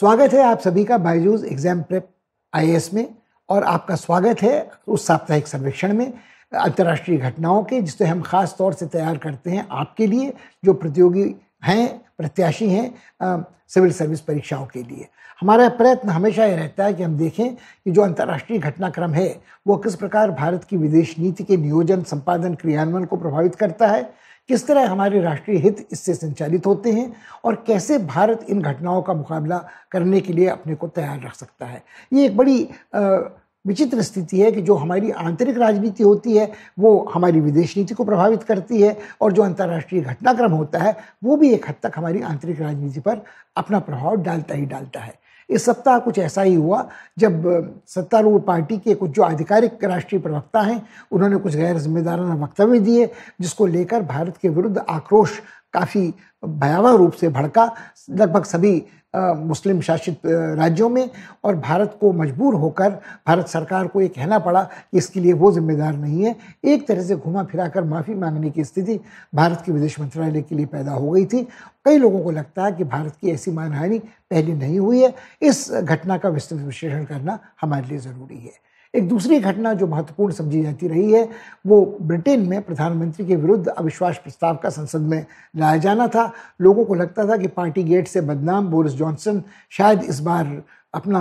स्वागत है आप सभी का बायजूज एग्जाम प्रेप आई में और आपका स्वागत है उस साप्ताहिक सर्वेक्षण में अंतर्राष्ट्रीय घटनाओं के जिसे हम खास तौर से तैयार करते हैं आपके लिए जो प्रतियोगी हैं प्रत्याशी हैं सिविल सर्विस परीक्षाओं के लिए हमारा प्रयत्न हमेशा ये रहता है कि हम देखें कि जो अंतर्राष्ट्रीय घटनाक्रम है वो किस प्रकार भारत की विदेश नीति के नियोजन संपादन क्रियान्वयन को प्रभावित करता है किस तरह हमारे राष्ट्रीय हित इससे संचालित होते हैं और कैसे भारत इन घटनाओं का मुकाबला करने के लिए अपने को तैयार रख सकता है ये एक बड़ी विचित्र स्थिति है कि जो हमारी आंतरिक राजनीति होती है वो हमारी विदेश नीति को प्रभावित करती है और जो अंतर्राष्ट्रीय घटनाक्रम होता है वो भी एक हद तक हमारी आंतरिक राजनीति पर अपना प्रभाव डालता ही डालता है इस सप्ताह कुछ ऐसा ही हुआ जब सत्तारूढ़ पार्टी के कुछ जो आधिकारिक राष्ट्रीय प्रवक्ता हैं उन्होंने कुछ गैर जिम्मेदाराना वक्तव्य दिए जिसको लेकर भारत के विरुद्ध आक्रोश काफ़ी भयावह रूप से भड़का लगभग सभी मुस्लिम शासित राज्यों में और भारत को मजबूर होकर भारत सरकार को ये कहना पड़ा कि इसके लिए वो जिम्मेदार नहीं है एक तरह से घुमा फिरा कर माफ़ी मांगने की स्थिति भारत के विदेश मंत्रालय के लिए पैदा हो गई थी कई लोगों को लगता है कि भारत की ऐसी मानहानि पहले नहीं हुई है इस घटना का विस्तृत विश्लेषण करना हमारे लिए ज़रूरी है एक दूसरी घटना जो महत्वपूर्ण समझी जाती रही है वो ब्रिटेन में प्रधानमंत्री के विरुद्ध अविश्वास प्रस्ताव का संसद में लाया जाना था लोगों को लगता था कि पार्टी गेट से बदनाम बोरिस जॉनसन शायद इस बार अपना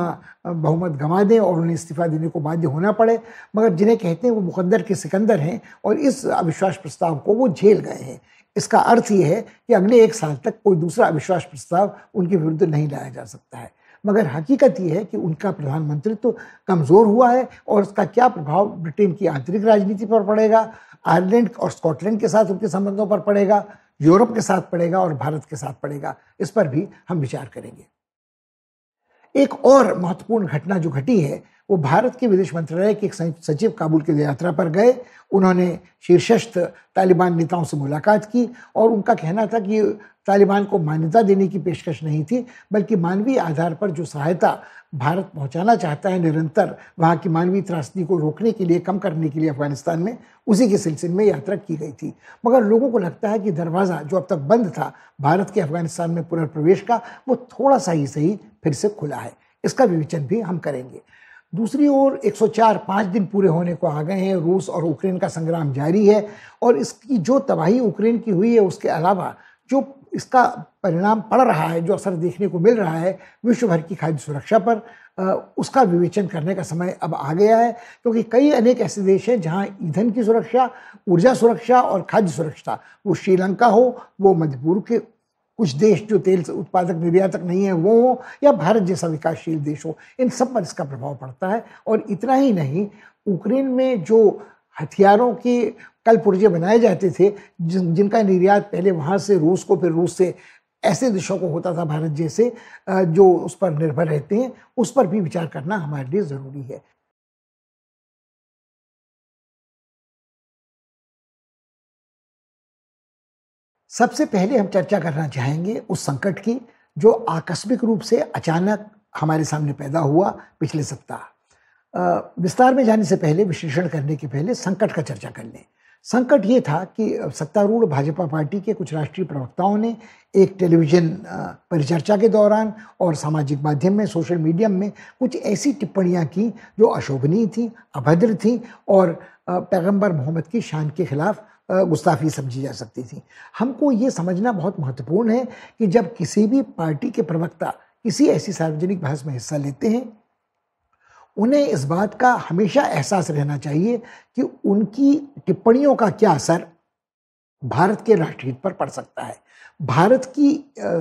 बहुमत गंवा दें और उन्हें इस्तीफा देने को बाध्य होना पड़े मगर जिन्हें कहते हैं वो मुकद्दर के सिकंदर हैं और इस अविश्वास प्रस्ताव को वो झेल गए हैं इसका अर्थ ये है कि अगले एक साल तक कोई दूसरा अविश्वास प्रस्ताव उनके विरुद्ध नहीं लाया जा सकता है मगर हकीकत यह है कि उनका प्रधानमंत्री तो कमज़ोर हुआ है और उसका क्या प्रभाव ब्रिटेन की आंतरिक राजनीति पर पड़ेगा आयरलैंड और स्कॉटलैंड के साथ उनके संबंधों पर पड़ेगा यूरोप के साथ पड़ेगा और भारत के साथ पड़ेगा इस पर भी हम विचार करेंगे एक और महत्वपूर्ण घटना जो घटी है वो भारत के विदेश मंत्रालय के एक सचिव काबुल की यात्रा पर गए उन्होंने शीर्षस्थ तालिबान नेताओं से मुलाकात की और उनका कहना था कि तालिबान को मान्यता देने की पेशकश नहीं थी बल्कि मानवीय आधार पर जो सहायता भारत पहुंचाना चाहता है निरंतर वहाँ की मानवीय त्रासदी को रोकने के लिए कम करने के लिए अफगानिस्तान में उसी के सिलसिले में यात्रा की गई थी मगर लोगों को लगता है कि दरवाज़ा जो अब तक बंद था भारत के अफगानिस्तान में पुनर्प्रवेश का वो थोड़ा सा ही सही फिर से खुला है इसका विवेचन भी हम करेंगे दूसरी ओर 104 पाँच दिन पूरे होने को आ गए हैं रूस और यूक्रेन का संग्राम जारी है और इसकी जो तबाही यूक्रेन की हुई है उसके अलावा जो इसका परिणाम पड़ रहा है जो असर देखने को मिल रहा है विश्व भर की खाद्य सुरक्षा पर उसका विवेचन करने का समय अब आ गया है क्योंकि कई अनेक ऐसे देश हैं जहां ईंधन की सुरक्षा ऊर्जा सुरक्षा और खाद्य सुरक्षा वो श्रीलंका हो वो मध्य पूर्व के कुछ देश जो तेल उत्पादक निर्यातक नहीं है वो हो या भारत जैसा विकासशील देश हो इन सब पर इसका प्रभाव पड़ता है और इतना ही नहीं यूक्रेन में जो हथियारों की कल पुर्जे बनाए जाते थे जिन जिनका निर्यात पहले वहाँ से रूस को फिर रूस से ऐसे देशों को होता था भारत जैसे जो उस पर निर्भर रहते हैं उस पर भी विचार करना हमारे लिए ज़रूरी है सबसे पहले हम चर्चा करना चाहेंगे उस संकट की जो आकस्मिक रूप से अचानक हमारे सामने पैदा हुआ पिछले सप्ताह विस्तार में जाने से पहले विश्लेषण करने के पहले संकट का चर्चा कर लें संकट ये था कि सत्तारूढ़ भाजपा पार्टी के कुछ राष्ट्रीय प्रवक्ताओं ने एक टेलीविज़न परिचर्चा के दौरान और सामाजिक माध्यम में सोशल मीडिया में कुछ ऐसी टिप्पणियाँ की जो अशोभनीय थी अभद्र थी और पैगंबर मोहम्मद की शान के खिलाफ गुस्ताफी समझी जा सकती थी हमको ये समझना बहुत महत्वपूर्ण है कि जब किसी भी पार्टी के प्रवक्ता किसी ऐसी सार्वजनिक बहस में हिस्सा लेते हैं उन्हें इस बात का हमेशा एहसास रहना चाहिए कि उनकी टिप्पणियों का क्या असर भारत के राष्ट्रहित पर पड़ सकता है भारत की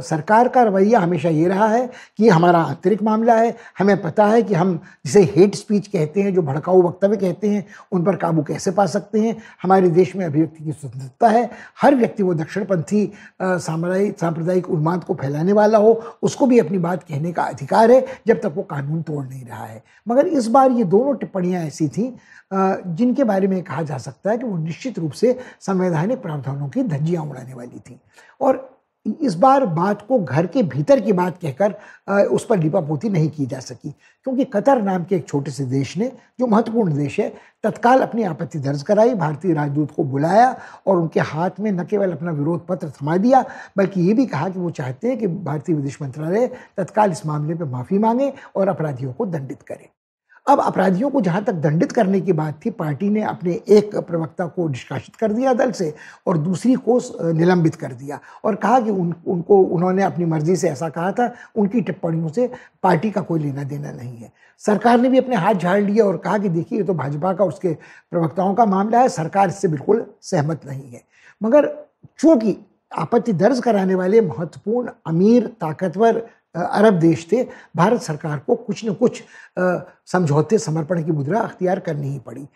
सरकार का रवैया हमेशा ये रहा है कि हमारा आंतरिक मामला है हमें पता है कि हम जिसे हेट स्पीच कहते हैं जो भड़काऊ वक्तव्य कहते हैं उन पर काबू कैसे पा सकते हैं हमारे देश में अभिव्यक्ति की स्वतंत्रता है हर व्यक्ति वो दक्षिणपंथी साम्राई सांप्रदायिक उन्माद को फैलाने वाला हो उसको भी अपनी बात कहने का अधिकार है जब तक वो कानून तोड़ नहीं रहा है मगर इस बार ये दोनों टिप्पणियाँ ऐसी थीं जिनके बारे में कहा जा सकता है कि वो निश्चित रूप से संवैधानिक प्रावधान संगठनों की धज्जियाँ उड़ाने वाली थी और इस बार बात को घर के भीतर की बात कहकर उस पर लिपापोती नहीं की जा सकी क्योंकि कतर नाम के एक छोटे से देश ने जो महत्वपूर्ण देश है तत्काल अपनी आपत्ति दर्ज कराई भारतीय राजदूत को बुलाया और उनके हाथ में न केवल अपना विरोध पत्र थमा दिया बल्कि ये भी कहा कि वो चाहते हैं कि भारतीय विदेश मंत्रालय तत्काल इस मामले पर माफ़ी मांगे और अपराधियों को दंडित करें अब अपराधियों को जहाँ तक दंडित करने की बात थी पार्टी ने अपने एक प्रवक्ता को निष्कासित कर दिया दल से और दूसरी को निलंबित कर दिया और कहा कि उन उनको उन्होंने अपनी मर्जी से ऐसा कहा था उनकी टिप्पणियों से पार्टी का कोई लेना देना नहीं है सरकार ने भी अपने हाथ झाड़ लिए और कहा कि देखिए ये तो भाजपा का उसके प्रवक्ताओं का मामला है सरकार इससे बिल्कुल सहमत नहीं है मगर चूँकि आपत्ति दर्ज कराने वाले महत्वपूर्ण अमीर ताकतवर अरब देश थे भारत सरकार को कुछ न कुछ समझौते समर्पण की मुद्रा अख्तियार करनी ही पड़ी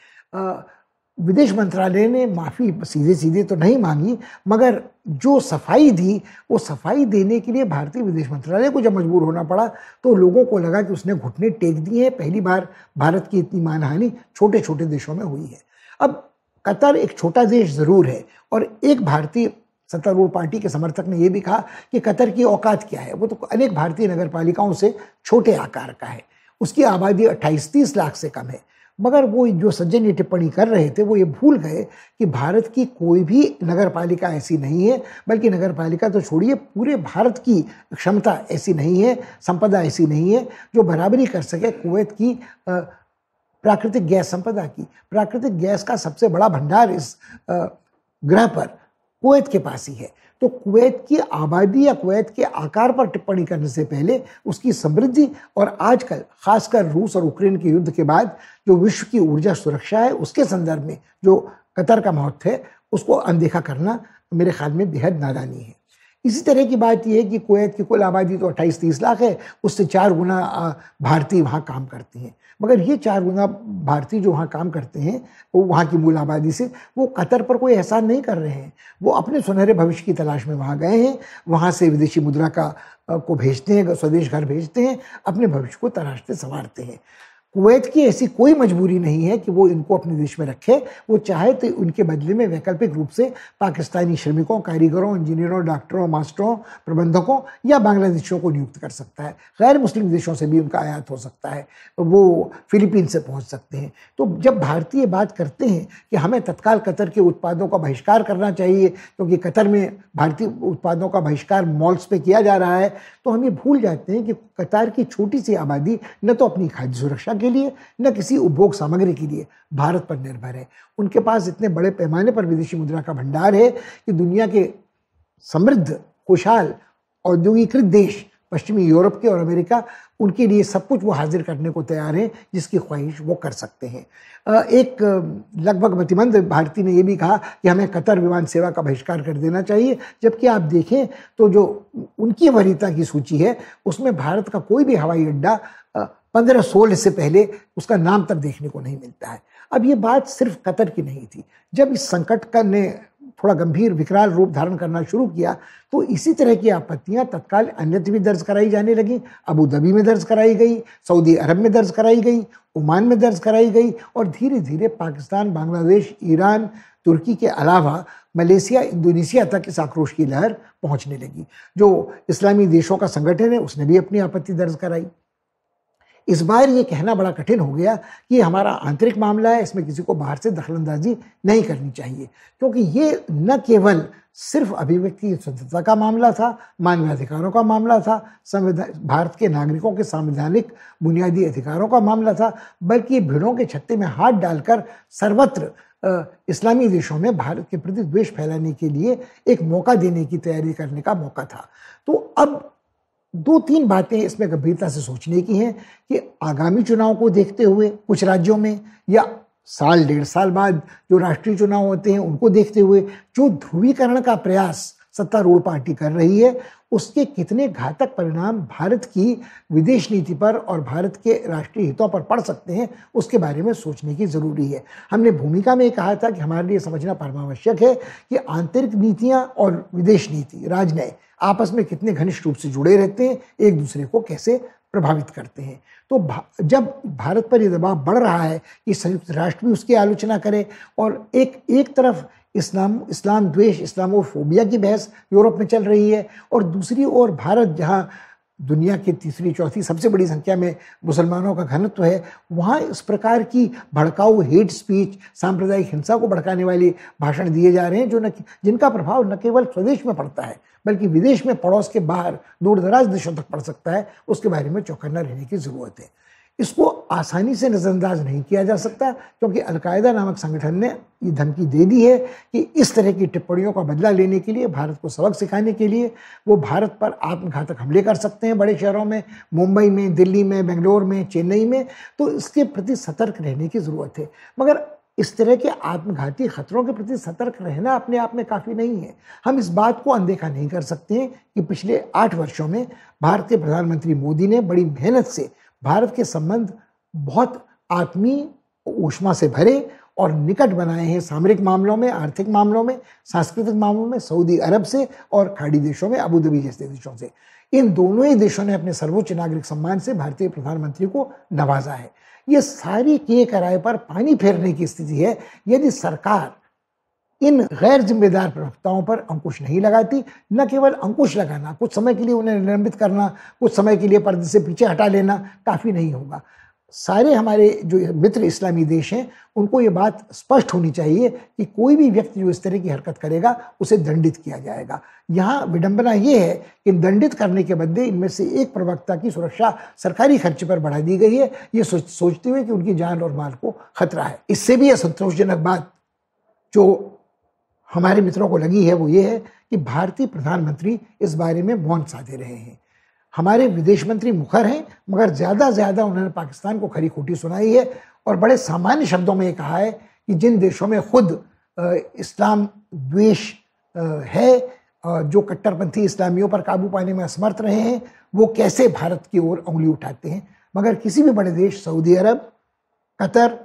विदेश मंत्रालय ने माफ़ी सीधे सीधे तो नहीं मांगी मगर जो सफाई दी वो सफाई देने के लिए भारतीय विदेश मंत्रालय को जब मजबूर होना पड़ा तो लोगों को लगा कि उसने घुटने टेक दिए हैं पहली बार भारत की इतनी मानहानि छोटे छोटे देशों में हुई है अब कतर एक छोटा देश ज़रूर है और एक भारतीय सत्तारूढ़ पार्टी के समर्थक ने यह भी कहा कि कतर की औकात क्या है वो तो अनेक भारतीय नगर पालिकाओं से छोटे आकार का है उसकी आबादी अट्ठाईस तीस लाख से कम है मगर वो जो सज्जन ये टिप्पणी कर रहे थे वो ये भूल गए कि भारत की कोई भी नगर पालिका ऐसी नहीं है बल्कि नगर पालिका तो छोड़िए पूरे भारत की क्षमता ऐसी नहीं है संपदा ऐसी नहीं है जो बराबरी कर सके कुवैत की प्राकृतिक गैस संपदा की प्राकृतिक गैस का सबसे बड़ा भंडार इस ग्रह पर कुवैत के पास ही है तो कुवैत की आबादी या कुवैत के आकार पर टिप्पणी करने से पहले उसकी समृद्धि और आजकल खासकर रूस और यूक्रेन के युद्ध के बाद जो विश्व की ऊर्जा सुरक्षा है उसके संदर्भ में जो कतर का महत्व है उसको अनदेखा करना मेरे ख्याल में बेहद नादानी है इसी तरह की बात यह है कि कुवैत की कुल आबादी तो अट्ठाईस तीस लाख है उससे चार गुना भारतीय वहाँ काम करती हैं मगर ये चार गुना भारतीय जो वहाँ काम करते हैं वो वहाँ की मूल आबादी से वो कतर पर कोई एहसान नहीं कर रहे हैं वो अपने सुनहरे भविष्य की तलाश में वहाँ गए हैं वहाँ से विदेशी मुद्रा का को भेजते हैं स्वदेश घर भेजते हैं अपने भविष्य को तलाशते संवारते हैं कुवैत की ऐसी कोई मजबूरी नहीं है कि वो इनको अपने देश में रखे वो चाहे तो उनके बदले में वैकल्पिक रूप से पाकिस्तानी श्रमिकों कारीगरों इंजीनियरों डॉक्टरों मास्टरों प्रबंधकों या बांग्लादेशियों को नियुक्त कर सकता है गैर मुस्लिम देशों से भी उनका आयात हो सकता है वो फिलीपीन से पहुँच सकते हैं तो जब भारतीय बात करते हैं कि हमें तत्काल कतर के उत्पादों का बहिष्कार करना चाहिए क्योंकि तो कतर में भारतीय उत्पादों का बहिष्कार मॉल्स पर किया जा रहा है तो हम ये भूल जाते हैं कि कतार की छोटी सी आबादी न तो अपनी खाद्य सुरक्षा के लिए न किसी उपभोग सामग्री के लिए भारत पर निर्भर है उनके पास इतने बड़े पैमाने पर विदेशी मुद्रा का भंडार है कि दुनिया के समृद्ध खुशहाल औद्योगिकृत देश पश्चिमी यूरोप के और अमेरिका उनके लिए सब कुछ वो हाजिर करने को तैयार हैं जिसकी ख्वाहिश वो कर सकते हैं एक लगभग मतिमंद भारती ने ये भी कहा कि हमें कतर विमान सेवा का बहिष्कार कर देना चाहिए जबकि आप देखें तो जो उनकी वरीयता की सूची है उसमें भारत का कोई भी हवाई अड्डा पंद्रह सोलह से पहले उसका नाम तक देखने को नहीं मिलता है अब ये बात सिर्फ कतर की नहीं थी जब इस संकट का ने थोड़ा गंभीर विकराल रूप धारण करना शुरू किया तो इसी तरह की आपत्तियां तत्काल अन्यत्र भी दर्ज कराई जाने लगी अबू धाबी में दर्ज कराई गई सऊदी अरब में दर्ज कराई गई ओमान में दर्ज कराई गई और धीरे धीरे पाकिस्तान बांग्लादेश ईरान तुर्की के अलावा मलेशिया इंडोनेशिया तक इस आक्रोश की लहर पहुंचने लगी जो इस्लामी देशों का संगठन है उसने भी अपनी आपत्ति दर्ज कराई इस बार ये कहना बड़ा कठिन हो गया कि हमारा आंतरिक मामला है इसमें किसी को बाहर से दखलंदाजी नहीं करनी चाहिए क्योंकि ये न केवल सिर्फ अभिव्यक्ति स्वतंत्रता का मामला था मानवाधिकारों का मामला था संविधान भारत के नागरिकों के संवैधानिक बुनियादी अधिकारों का मामला था बल्कि भीड़ों के छत्ते में हाथ डालकर सर्वत्र इस्लामी देशों में भारत के प्रति द्वेष फैलाने के लिए एक मौका देने की तैयारी करने का मौका था तो अब दो तीन बातें इसमें गंभीरता से सोचने की हैं कि आगामी चुनाव को देखते हुए कुछ राज्यों में या साल डेढ़ साल बाद जो राष्ट्रीय चुनाव होते हैं उनको देखते हुए जो ध्रुवीकरण का प्रयास सत्तारूढ़ पार्टी कर रही है उसके कितने घातक परिणाम भारत की विदेश नीति पर और भारत के राष्ट्रीय हितों पर पड़ सकते हैं उसके बारे में सोचने की ज़रूरी है हमने भूमिका में कहा था कि हमारे लिए समझना परमावश्यक है कि आंतरिक नीतियाँ और विदेश नीति राजनय आपस में कितने घनिष्ठ रूप से जुड़े रहते हैं एक दूसरे को कैसे प्रभावित करते हैं तो भा, जब भारत पर ये दबाव बढ़ रहा है कि संयुक्त राष्ट्र भी उसकी आलोचना करे और एक एक तरफ इस्लाम इस्लाम द्वेष इस्लामोफोबिया की बहस यूरोप में चल रही है और दूसरी ओर भारत जहाँ दुनिया की तीसरी चौथी सबसे बड़ी संख्या में मुसलमानों का घनत्व है वहाँ इस प्रकार की भड़काऊ हेट स्पीच सांप्रदायिक हिंसा को भड़काने वाले भाषण दिए जा रहे हैं जो न जिनका प्रभाव न केवल स्वदेश में पड़ता है बल्कि विदेश में पड़ोस के बाहर दूर दराज देशों तक पड़ सकता है उसके बारे में चौकन्ना रहने की ज़रूरत है इसको आसानी से नज़रअंदाज नहीं किया जा सकता क्योंकि अलकायदा नामक संगठन ने ये धमकी दे दी है कि इस तरह की टिप्पणियों का बदला लेने के लिए भारत को सबक सिखाने के लिए वो भारत पर आत्मघातक हमले कर सकते हैं बड़े शहरों में मुंबई में दिल्ली में बेंगलोर में चेन्नई में तो इसके प्रति सतर्क रहने की ज़रूरत है मगर इस तरह के आत्मघाती खतरों के प्रति सतर्क रहना अपने आप में काफ़ी नहीं है हम इस बात को अनदेखा नहीं कर सकते हैं कि पिछले आठ वर्षों में भारत के प्रधानमंत्री मोदी ने बड़ी मेहनत से भारत के संबंध बहुत आत्मी ऊष्मा से भरे और निकट बनाए हैं सामरिक मामलों में आर्थिक मामलों में सांस्कृतिक मामलों में सऊदी अरब से और खाड़ी देशों में अबू धाबी जैसे देशों से इन दोनों ही देशों ने अपने सर्वोच्च नागरिक सम्मान से भारतीय प्रधानमंत्री को नवाजा है ये सारी किए कराए पर पानी फेरने की स्थिति है यदि सरकार इन गैर जिम्मेदार प्रवक्ताओं पर अंकुश नहीं लगाती न केवल अंकुश लगाना कुछ समय के लिए उन्हें निलंबित करना कुछ समय के लिए पर्दे से पीछे हटा लेना काफ़ी नहीं होगा सारे हमारे जो मित्र इस्लामी देश हैं उनको ये बात स्पष्ट होनी चाहिए कि कोई भी व्यक्ति जो इस तरह की हरकत करेगा उसे दंडित किया जाएगा यहाँ विडंबना ये है कि दंडित करने के बदले इनमें से एक प्रवक्ता की सुरक्षा सरकारी खर्च पर बढ़ा दी गई है ये सोच, सोचते हुए कि उनकी जान और माल को खतरा है इससे भी असंतोषजनक बात जो हमारे मित्रों को लगी है वो ये है कि भारतीय प्रधानमंत्री इस बारे में मौन साधे रहे हैं हमारे विदेश मंत्री मुखर हैं मगर ज़्यादा ज़्यादा उन्होंने पाकिस्तान को खरी खोटी सुनाई है और बड़े सामान्य शब्दों में ये कहा है कि जिन देशों में खुद इस्लाम द्वेष है जो कट्टरपंथी इस्लामियों पर काबू पाने में असमर्थ रहे हैं वो कैसे भारत की ओर उंगली उठाते हैं मगर किसी भी बड़े देश सऊदी अरब कतर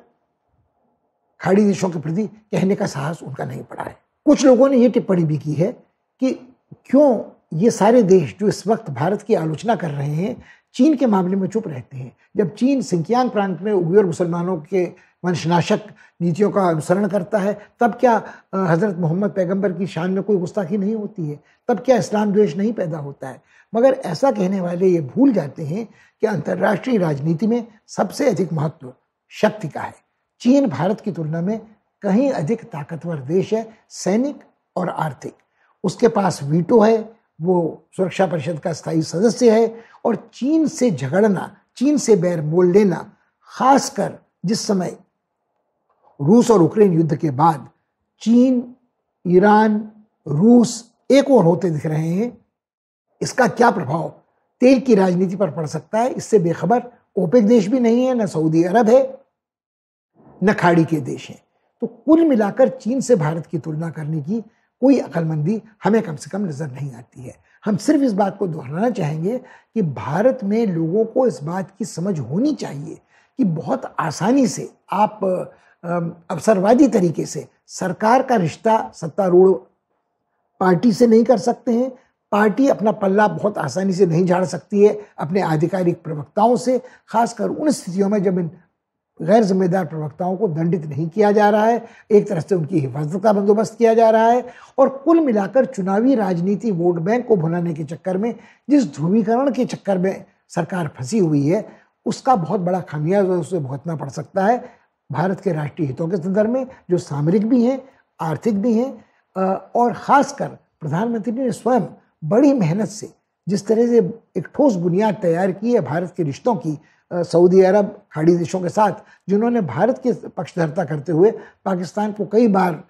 खाड़ी देशों के प्रति कहने का साहस उनका नहीं पड़ा है कुछ लोगों ने ये टिप्पणी भी की है कि क्यों ये सारे देश जो इस वक्त भारत की आलोचना कर रहे हैं चीन के मामले में चुप रहते हैं जब चीन सिंकियांग प्रांत में उगैर मुसलमानों के वंशनाशक नीतियों का अनुसरण करता है तब क्या हज़रत मोहम्मद पैगंबर की शान में कोई गुस्ताखी नहीं होती है तब क्या इस्लाम द्वेष नहीं पैदा होता है मगर ऐसा कहने वाले ये भूल जाते हैं कि अंतर्राष्ट्रीय राजनीति में सबसे अधिक महत्व शक्ति का है चीन भारत की तुलना में कहीं अधिक ताकतवर देश है सैनिक और आर्थिक उसके पास वीटो है वो सुरक्षा परिषद का स्थायी सदस्य है और चीन से झगड़ना चीन से बैर मोल लेना खासकर जिस समय रूस और यूक्रेन युद्ध के बाद चीन ईरान रूस एक और होते दिख रहे हैं इसका क्या प्रभाव तेल की राजनीति पर पड़ सकता है इससे बेखबर ओपेक देश भी नहीं है न सऊदी अरब है न खाड़ी के देश हैं तो कुल मिलाकर चीन से भारत की तुलना करने की कोई अक्लमंदी हमें कम से कम नज़र नहीं आती है हम सिर्फ इस बात को दोहराना चाहेंगे कि भारत में लोगों को इस बात की समझ होनी चाहिए कि बहुत आसानी से आप अवसरवादी तरीके से सरकार का रिश्ता सत्तारूढ़ पार्टी से नहीं कर सकते हैं पार्टी अपना पल्ला बहुत आसानी से नहीं झाड़ सकती है अपने आधिकारिक प्रवक्ताओं से खासकर उन स्थितियों में जब इन गैर जिम्मेदार प्रवक्ताओं को दंडित नहीं किया जा रहा है एक तरह से उनकी हिफाजत का बंदोबस्त किया जा रहा है और कुल मिलाकर चुनावी राजनीति वोट बैंक को भुलाने के चक्कर में जिस ध्रुवीकरण के चक्कर में सरकार फंसी हुई है उसका बहुत बड़ा खामियाजा उसे भुगतना पड़ सकता है भारत के राष्ट्रीय हितों के संदर्भ में जो सामरिक भी हैं आर्थिक भी हैं और ख़ासकर प्रधानमंत्री ने स्वयं बड़ी मेहनत से जिस तरह से एक ठोस बुनियाद तैयार की है भारत के रिश्तों की सऊदी अरब खाड़ी देशों के साथ जिन्होंने भारत की पक्षधरता करते हुए पाकिस्तान को कई बार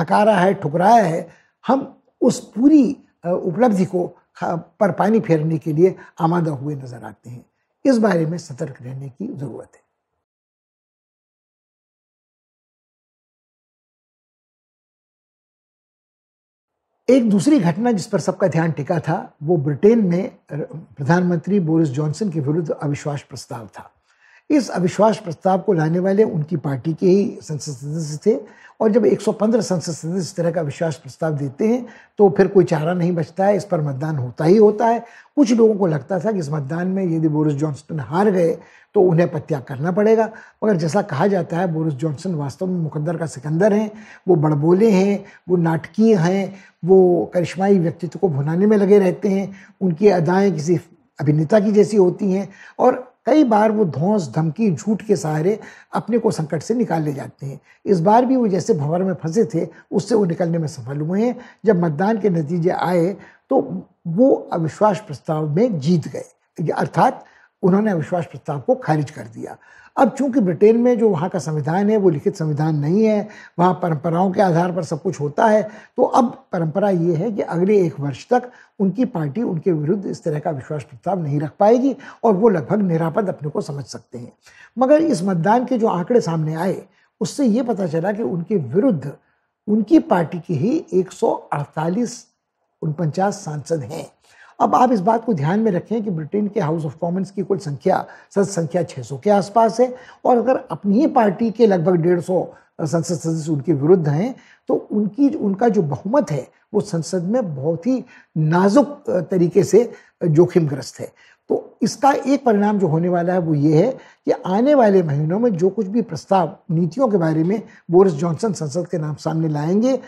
नकारा है ठुकराया है हम उस पूरी उपलब्धि को पर पानी फेरने के लिए आमादा हुए नजर आते हैं इस बारे में सतर्क रहने की ज़रूरत है एक दूसरी घटना जिस पर सबका ध्यान टिका था वो ब्रिटेन में प्रधानमंत्री बोरिस जॉनसन के विरुद्ध अविश्वास प्रस्ताव था इस अविश्वास प्रस्ताव को लाने वाले उनकी पार्टी के ही संसद सदस्य थे और जब 115 संसद सदस्य इस तरह का विश्वास प्रस्ताव देते हैं तो फिर कोई चारा नहीं बचता है इस पर मतदान होता ही होता है कुछ लोगों को लगता था कि इस मतदान में यदि बोरिस जॉनसन हार गए तो उन्हें पत्याग करना पड़ेगा मगर जैसा कहा जाता है बोरिस जॉनसन वास्तव में मुकद्दर का सिकंदर हैं वो बड़बोले हैं वो नाटकीय हैं वो करिश्माई व्यक्तित्व को भुनाने में लगे रहते हैं उनकी अदाएँ किसी अभिनेता की जैसी होती हैं और कई बार वो धौस धमकी झूठ के सहारे अपने को संकट से निकाल ले जाते हैं इस बार भी वो जैसे भंवर में फंसे थे उससे वो निकलने में सफल हुए हैं जब मतदान के नतीजे आए तो वो अविश्वास प्रस्ताव में जीत गए अर्थात उन्होंने अविश्वास प्रस्ताव को खारिज कर दिया अब चूंकि ब्रिटेन में जो वहाँ का संविधान है वो लिखित संविधान नहीं है वहाँ परंपराओं के आधार पर सब कुछ होता है तो अब परंपरा ये है कि अगले एक वर्ष तक उनकी पार्टी उनके विरुद्ध इस तरह का विश्वास प्रस्ताव नहीं रख पाएगी और वो लगभग निरापद अपने को समझ सकते हैं मगर इस मतदान के जो आंकड़े सामने आए उससे ये पता चला कि उनके विरुद्ध उनकी पार्टी के ही एक सौ सांसद हैं अब आप इस बात को ध्यान में रखें कि ब्रिटेन के हाउस ऑफ कॉमन्स की कुल संख्या सद संख्या 600 के आसपास है और अगर अपनी ही पार्टी के लगभग डेढ़ सौ संसद सदस्य उनके विरुद्ध हैं तो उनकी उनका जो बहुमत है वो संसद में बहुत ही नाजुक तरीके से जोखिमग्रस्त है तो इसका एक परिणाम जो होने वाला है वो ये है कि आने वाले महीनों में जो कुछ भी प्रस्ताव नीतियों के बारे में बोरिस जॉनसन संसद के नाम सामने लाएंगे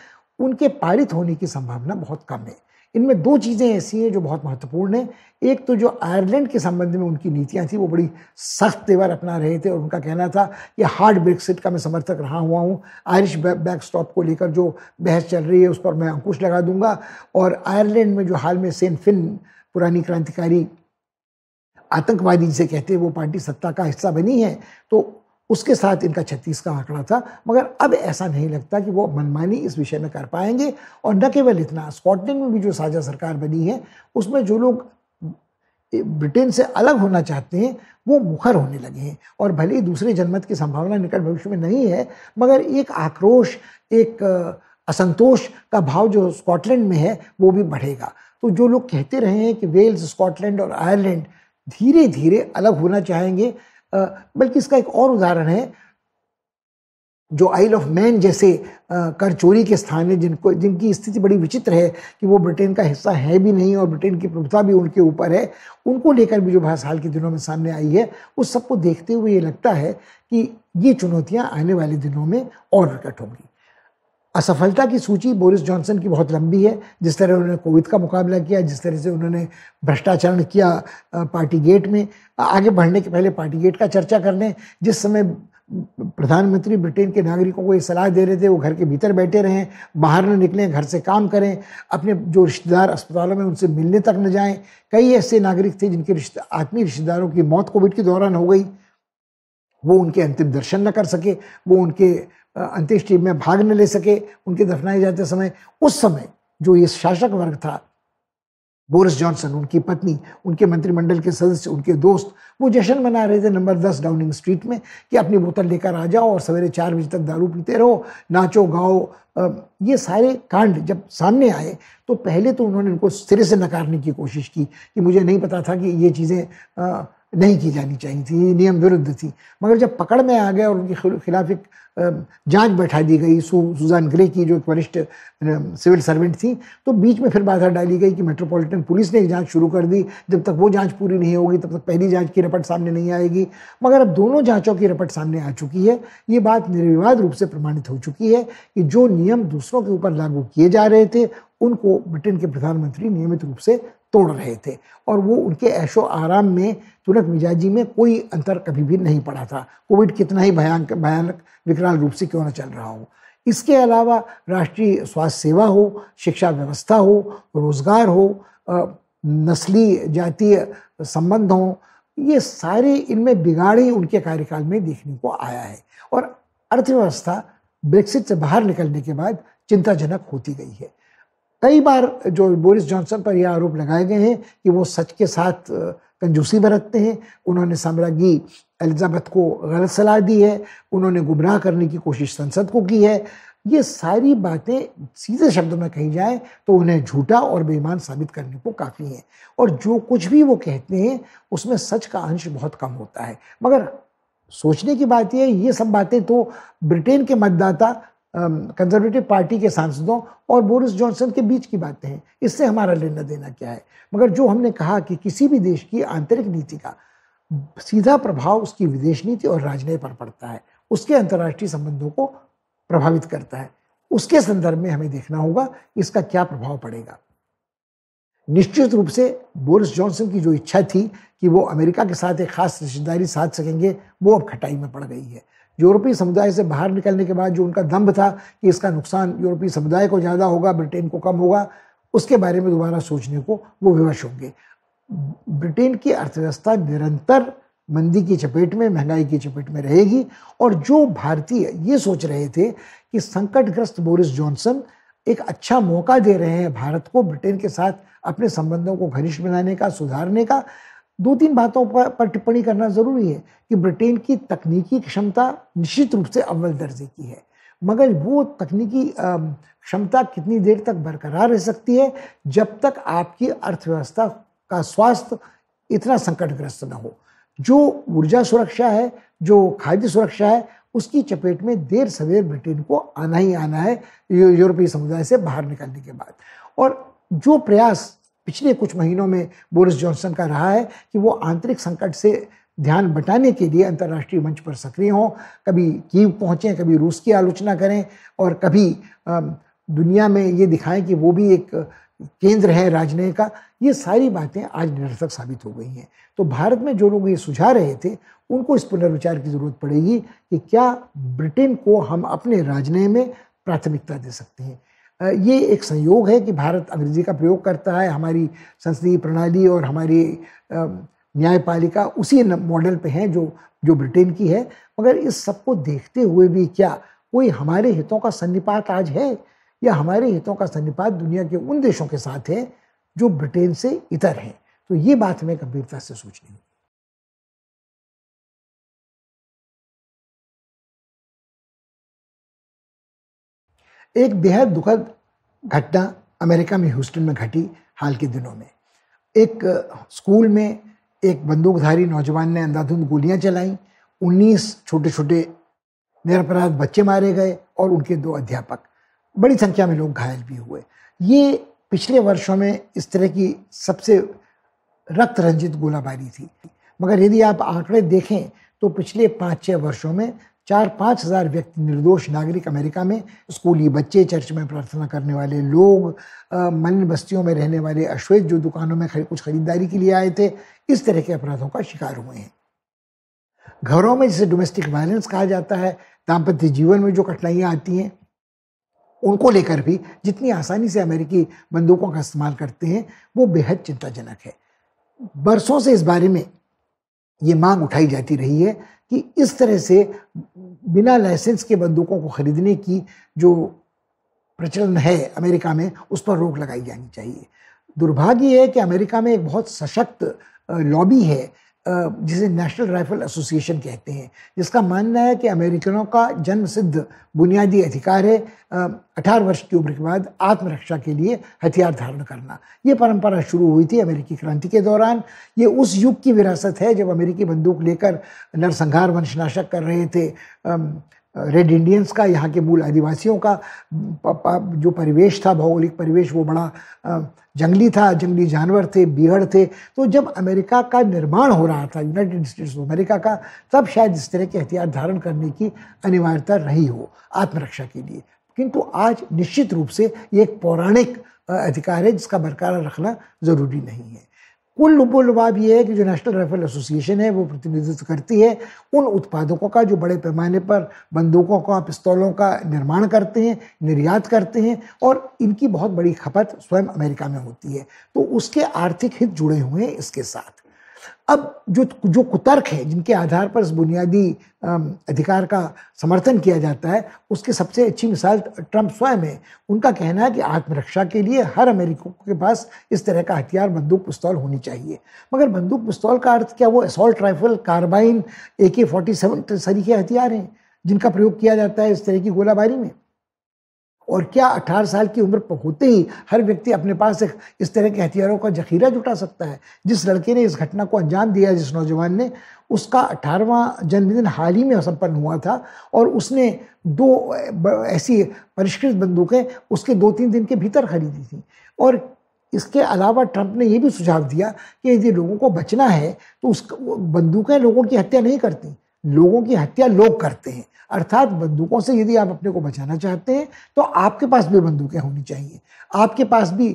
उनके पारित होने की संभावना बहुत कम है इनमें दो चीज़ें ऐसी हैं जो बहुत महत्वपूर्ण हैं एक तो जो आयरलैंड के संबंध में उनकी नीतियाँ थी वो बड़ी सख्त तेवर अपना रहे थे और उनका कहना था कि हार्ड ब्रेक्सिट का मैं समर्थक रहा हुआ हूँ आयरिश बैक स्टॉप को लेकर जो बहस चल रही है उस पर मैं अंकुश लगा दूंगा और आयरलैंड में जो हाल में सेन फिन पुरानी क्रांतिकारी आतंकवादी जिसे कहते हैं वो पार्टी सत्ता का हिस्सा बनी है तो उसके साथ इनका छत्तीस का आंकड़ा था मगर अब ऐसा नहीं लगता कि वो मनमानी इस विषय में कर पाएंगे और न केवल इतना स्कॉटलैंड में भी जो साझा सरकार बनी है उसमें जो लोग ब्रिटेन से अलग होना चाहते हैं वो मुखर होने लगे हैं और भले ही दूसरे जनमत की संभावना निकट भविष्य में नहीं है मगर एक आक्रोश एक असंतोष का भाव जो स्कॉटलैंड में है वो भी बढ़ेगा तो जो लोग कहते रहे हैं कि वेल्स स्कॉटलैंड और आयरलैंड धीरे धीरे अलग होना चाहेंगे बल्कि इसका एक और उदाहरण है जो आइल ऑफ मैन जैसे कर चोरी के स्थान है जिनको जिनकी स्थिति बड़ी विचित्र है कि वो ब्रिटेन का हिस्सा है भी नहीं और ब्रिटेन की प्रभुता भी उनके ऊपर है उनको लेकर भी जो बहस हाल के दिनों में सामने आई है उस सबको देखते हुए ये लगता है कि ये चुनौतियाँ आने वाले दिनों में और प्रकट होंगी असफलता की सूची बोरिस जॉनसन की बहुत लंबी है जिस तरह उन्होंने कोविड का मुकाबला किया जिस तरह से उन्होंने भ्रष्टाचार किया पार्टी गेट में आगे बढ़ने के पहले पार्टी गेट का चर्चा कर लें जिस समय प्रधानमंत्री ब्रिटेन के नागरिकों को ये सलाह दे रहे थे वो घर के भीतर बैठे रहें बाहर न निकलें घर से काम करें अपने जो रिश्तेदार अस्पतालों में उनसे मिलने तक न जाएं कई ऐसे नागरिक थे जिनके रिश्ते आत्मीय रिश्तेदारों की मौत कोविड के दौरान हो गई वो उनके अंतिम दर्शन न कर सके वो उनके अंत्येष्टि में भाग न ले सके उनके दफनाए जाते समय उस समय जो ये शासक वर्ग था बोरिस जॉनसन उनकी पत्नी उनके मंत्रिमंडल के सदस्य उनके दोस्त वो जश्न मना रहे थे नंबर दस डाउनिंग स्ट्रीट में कि अपनी बोतल लेकर आ जाओ और सवेरे चार बजे तक दारू पीते रहो नाचो गाओ ये सारे कांड जब सामने आए तो पहले तो उन्होंने उनको सिरे से नकारने की कोशिश की कि मुझे नहीं पता था कि ये चीज़ें नहीं की जानी चाहिए थी नियम विरुद्ध थी मगर जब पकड़ में आ गए और उनके खिलाफ एक जांच बैठा दी गई सु, सुजान ग्रे की जो एक वरिष्ठ सिविल सर्वेंट थी तो बीच में फिर बाधा डाली गई कि मेट्रोपॉलिटन पुलिस ने एक जांच शुरू कर दी जब तक वो जांच पूरी नहीं होगी तब तक पहली जांच की रपट सामने नहीं आएगी मगर अब दोनों जांचों की रपट सामने आ चुकी है ये बात निर्विवाद रूप से प्रमाणित हो चुकी है कि जो नियम दूसरों के ऊपर लागू किए जा रहे थे उनको ब्रिटेन के प्रधानमंत्री नियमित रूप से तोड़ रहे थे और वो उनके ऐशो आराम में तुरंत मिजाजी में कोई अंतर कभी भी नहीं पड़ा था कोविड कितना ही भयानक भयानक विकराल रूप से क्यों न चल रहा हो इसके अलावा राष्ट्रीय स्वास्थ्य सेवा हो शिक्षा व्यवस्था हो रोज़गार हो नस्ली जातीय संबंध हों ये सारे इनमें बिगाड़ ही उनके कार्यकाल में देखने को आया है और अर्थव्यवस्था ब्रेक्सिट से बाहर निकलने के बाद चिंताजनक होती गई है कई बार जो बोरिस जॉनसन पर यह आरोप लगाए गए हैं कि वो सच के साथ कंजूसी बरतते हैं उन्होंने साम्राज्ञी एलिजाबेथ को गलत सलाह दी है उन्होंने गुमराह करने की कोशिश संसद को की है ये सारी बातें सीधे शब्दों में कही जाए तो उन्हें झूठा और बेईमान साबित करने को काफ़ी है और जो कुछ भी वो कहते हैं उसमें सच का अंश बहुत कम होता है मगर सोचने की बात यह ये सब बातें तो ब्रिटेन के मतदाता कंजर्वेटिव पार्टी के सांसदों और बोरिस जॉनसन के बीच की बातें हैं इससे हमारा लेना देना क्या है मगर जो हमने कहा कि किसी भी देश की आंतरिक नीति का सीधा प्रभाव उसकी विदेश नीति और राजनय पर पड़ता है उसके अंतर्राष्ट्रीय संबंधों को प्रभावित करता है उसके संदर्भ में हमें देखना होगा इसका क्या प्रभाव पड़ेगा निश्चित रूप से बोरिस जॉनसन की जो इच्छा थी कि वो अमेरिका के साथ एक खास रिश्तेदारी साध सकेंगे वो अब खटाई में पड़ गई है यूरोपीय समुदाय से बाहर निकलने के बाद जो उनका दम्भ था कि इसका नुकसान यूरोपीय समुदाय को ज़्यादा होगा ब्रिटेन को कम होगा उसके बारे में दोबारा सोचने को वो विवश होंगे ब्रिटेन की अर्थव्यवस्था निरंतर मंदी की चपेट में महंगाई की चपेट में रहेगी और जो भारतीय ये सोच रहे थे कि संकटग्रस्त बोरिस जॉनसन एक अच्छा मौका दे रहे हैं भारत को ब्रिटेन के साथ अपने संबंधों को घनिष्ठ बनाने का सुधारने का दो तीन बातों पर, पर टिप्पणी करना ज़रूरी है कि ब्रिटेन की तकनीकी क्षमता निश्चित रूप से अव्वल दर्जे की है मगर वो तकनीकी क्षमता कितनी देर तक बरकरार रह सकती है जब तक आपकी अर्थव्यवस्था का स्वास्थ्य इतना संकटग्रस्त न हो जो ऊर्जा सुरक्षा है जो खाद्य सुरक्षा है उसकी चपेट में देर सवेर ब्रिटेन को आना ही आना है यूरोपीय समुदाय से बाहर निकलने के बाद और जो प्रयास पिछले कुछ महीनों में बोरिस जॉनसन का रहा है कि वो आंतरिक संकट से ध्यान बटाने के लिए अंतर्राष्ट्रीय मंच पर सक्रिय हों कभी कीव पहुँचें कभी रूस की आलोचना करें और कभी दुनिया में ये दिखाएं कि वो भी एक केंद्र है राजनय का ये सारी बातें आज निरर्थक साबित हो गई हैं तो भारत में जो लोग ये सुझा रहे थे उनको इस पुनर्विचार की ज़रूरत पड़ेगी कि क्या ब्रिटेन को हम अपने राजनय में प्राथमिकता दे सकते हैं ये एक संयोग है कि भारत अंग्रेजी का प्रयोग करता है हमारी संसदीय प्रणाली और हमारी न्यायपालिका उसी मॉडल पे हैं जो जो ब्रिटेन की है मगर इस सब को देखते हुए भी क्या कोई हमारे हितों का सन्निपात आज है या हमारे हितों का सन्निपात दुनिया के उन देशों के साथ है जो ब्रिटेन से इतर हैं तो ये बात हमें गंभीरता से सोचनी होगी एक बेहद दुखद घटना अमेरिका में ह्यूस्टन में घटी हाल के दिनों में एक स्कूल में एक बंदूकधारी नौजवान ने अंधाधुंध गोलियां चलाई 19 छोटे छोटे निरपराध बच्चे मारे गए और उनके दो अध्यापक बड़ी संख्या में लोग घायल भी हुए ये पिछले वर्षों में इस तरह की सबसे रक्त रंजित गोलाबारी थी मगर यदि आप आंकड़े देखें तो पिछले पाँच छः वर्षों में चार पाँच हज़ार व्यक्ति निर्दोष नागरिक अमेरिका में स्कूली बच्चे चर्च में प्रार्थना करने वाले लोग मलिन बस्तियों में रहने वाले अश्वेत जो दुकानों में खरी, कुछ खरीदारी के लिए आए थे इस तरह के अपराधों का शिकार हुए हैं घरों में जिसे डोमेस्टिक वायलेंस कहा जाता है दाम्पत्य जीवन में जो कठिनाइयाँ आती हैं उनको लेकर भी जितनी आसानी से अमेरिकी बंदूकों का इस्तेमाल करते हैं वो बेहद चिंताजनक है बरसों से इस बारे में ये मांग उठाई जाती रही है कि इस तरह से बिना लाइसेंस के बंदूकों को खरीदने की जो प्रचलन है अमेरिका में उस पर रोक लगाई जानी चाहिए दुर्भाग्य है कि अमेरिका में एक बहुत सशक्त लॉबी है जिसे नेशनल राइफल एसोसिएशन कहते हैं जिसका मानना है कि अमेरिकनों का जन्म सिद्ध बुनियादी अधिकार है अठारह वर्ष की उम्र के बाद आत्मरक्षा के लिए हथियार धारण करना ये परंपरा शुरू हुई थी अमेरिकी क्रांति के दौरान ये उस युग की विरासत है जब अमेरिकी बंदूक लेकर नरसंहार वंशनाशक कर रहे थे रेड इंडियंस का यहाँ के मूल आदिवासियों का जो परिवेश था भौगोलिक परिवेश वो बड़ा जंगली था जंगली जानवर थे बीहड़ थे तो जब अमेरिका का निर्माण हो रहा था यूनाइटेड स्टेट्स ऑफ अमेरिका का तब शायद इस तरह के हथियार धारण करने की अनिवार्यता रही हो आत्मरक्षा के लिए किंतु आज निश्चित रूप से ये एक पौराणिक अधिकार है जिसका बरकरार रखना ज़रूरी नहीं है कुल लुबो लुबाब ये है कि जो नेशनल राइफल एसोसिएशन है वो प्रतिनिधित्व करती है उन उत्पादकों का जो बड़े पैमाने पर बंदूकों का पिस्तौलों का निर्माण करते हैं निर्यात करते हैं और इनकी बहुत बड़ी खपत स्वयं अमेरिका में होती है तो उसके आर्थिक हित जुड़े हुए हैं इसके साथ अब जो जो कुतर्क है जिनके आधार पर इस बुनियादी अधिकार का समर्थन किया जाता है उसकी सबसे अच्छी मिसाल ट्रंप स्वयं है उनका कहना है कि आत्मरक्षा के लिए हर अमेरिकों के पास इस तरह का हथियार बंदूक पिस्तौल होनी चाहिए मगर बंदूक पिस्तौल का अर्थ क्या वो असॉल्ट राइफल कार्बाइन ए के फोर्टी सेवन सरीखे हथियार हैं जिनका प्रयोग किया जाता है इस तरह की गोलाबारी में और क्या अठारह साल की उम्र होते ही हर व्यक्ति अपने पास एक इस तरह के हथियारों का जखीरा जुटा सकता है जिस लड़के ने इस घटना को अंजाम दिया जिस नौजवान ने उसका अठारहवा जन्मदिन हाल ही में संपन्न हुआ था और उसने दो ऐसी परिष्कृत बंदूकें उसके दो तीन दिन के भीतर खरीदी थी और इसके अलावा ट्रंप ने यह भी सुझाव दिया कि यदि लोगों को बचना है तो उस बंदूकें लोगों की हत्या नहीं करती लोगों की हत्या लोग करते हैं अर्थात बंदूकों से यदि आप अपने को बचाना चाहते हैं तो आपके पास भी बंदूकें होनी चाहिए आपके पास भी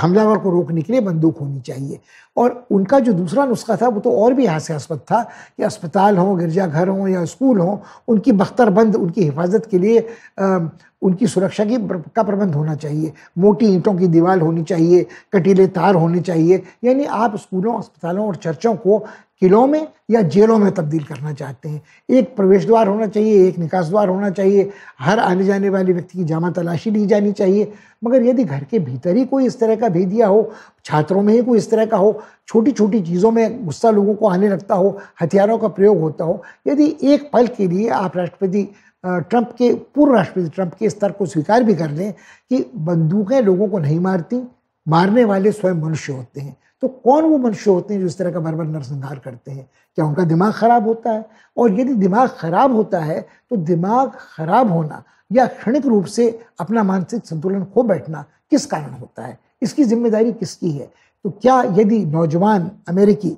हमलावर को रोकने के लिए बंदूक होनी चाहिए और उनका जो दूसरा नुस्खा था वो तो और भी हास्यास्पद था कि अस्पताल हों गिरजाघर हों या स्कूल हों उनकी बख्तरबंद उनकी हिफाजत के लिए आ, उनकी सुरक्षा की का प्रबंध होना चाहिए मोटी ईंटों की दीवार होनी चाहिए कटीले तार होने चाहिए यानी आप स्कूलों अस्पतालों और चर्चों को किलों में या जेलों में तब्दील करना चाहते हैं एक प्रवेश द्वार होना चाहिए एक निकास द्वार होना चाहिए हर आने जाने वाले व्यक्ति की जामा तलाशी ली जानी चाहिए मगर यदि घर के भीतर ही कोई इस तरह का भेदिया हो छात्रों में ही कोई इस तरह का हो छोटी छोटी चीज़ों में गुस्सा लोगों को आने लगता हो हथियारों का प्रयोग होता हो यदि एक पल के लिए आप राष्ट्रपति ट्रंप के पूर्व राष्ट्रपति ट्रंप के स्तर को स्वीकार भी कर लें कि बंदूकें लोगों को नहीं मारती मारने वाले स्वयं मनुष्य होते हैं तो कौन वो मनुष्य होते हैं जो इस तरह का बार बार नरसंहार करते हैं क्या उनका दिमाग खराब होता है और यदि दिमाग खराब होता है तो दिमाग खराब होना या क्षणिक रूप से अपना मानसिक संतुलन खो बैठना किस कारण होता है इसकी जिम्मेदारी किसकी है तो क्या यदि नौजवान अमेरिकी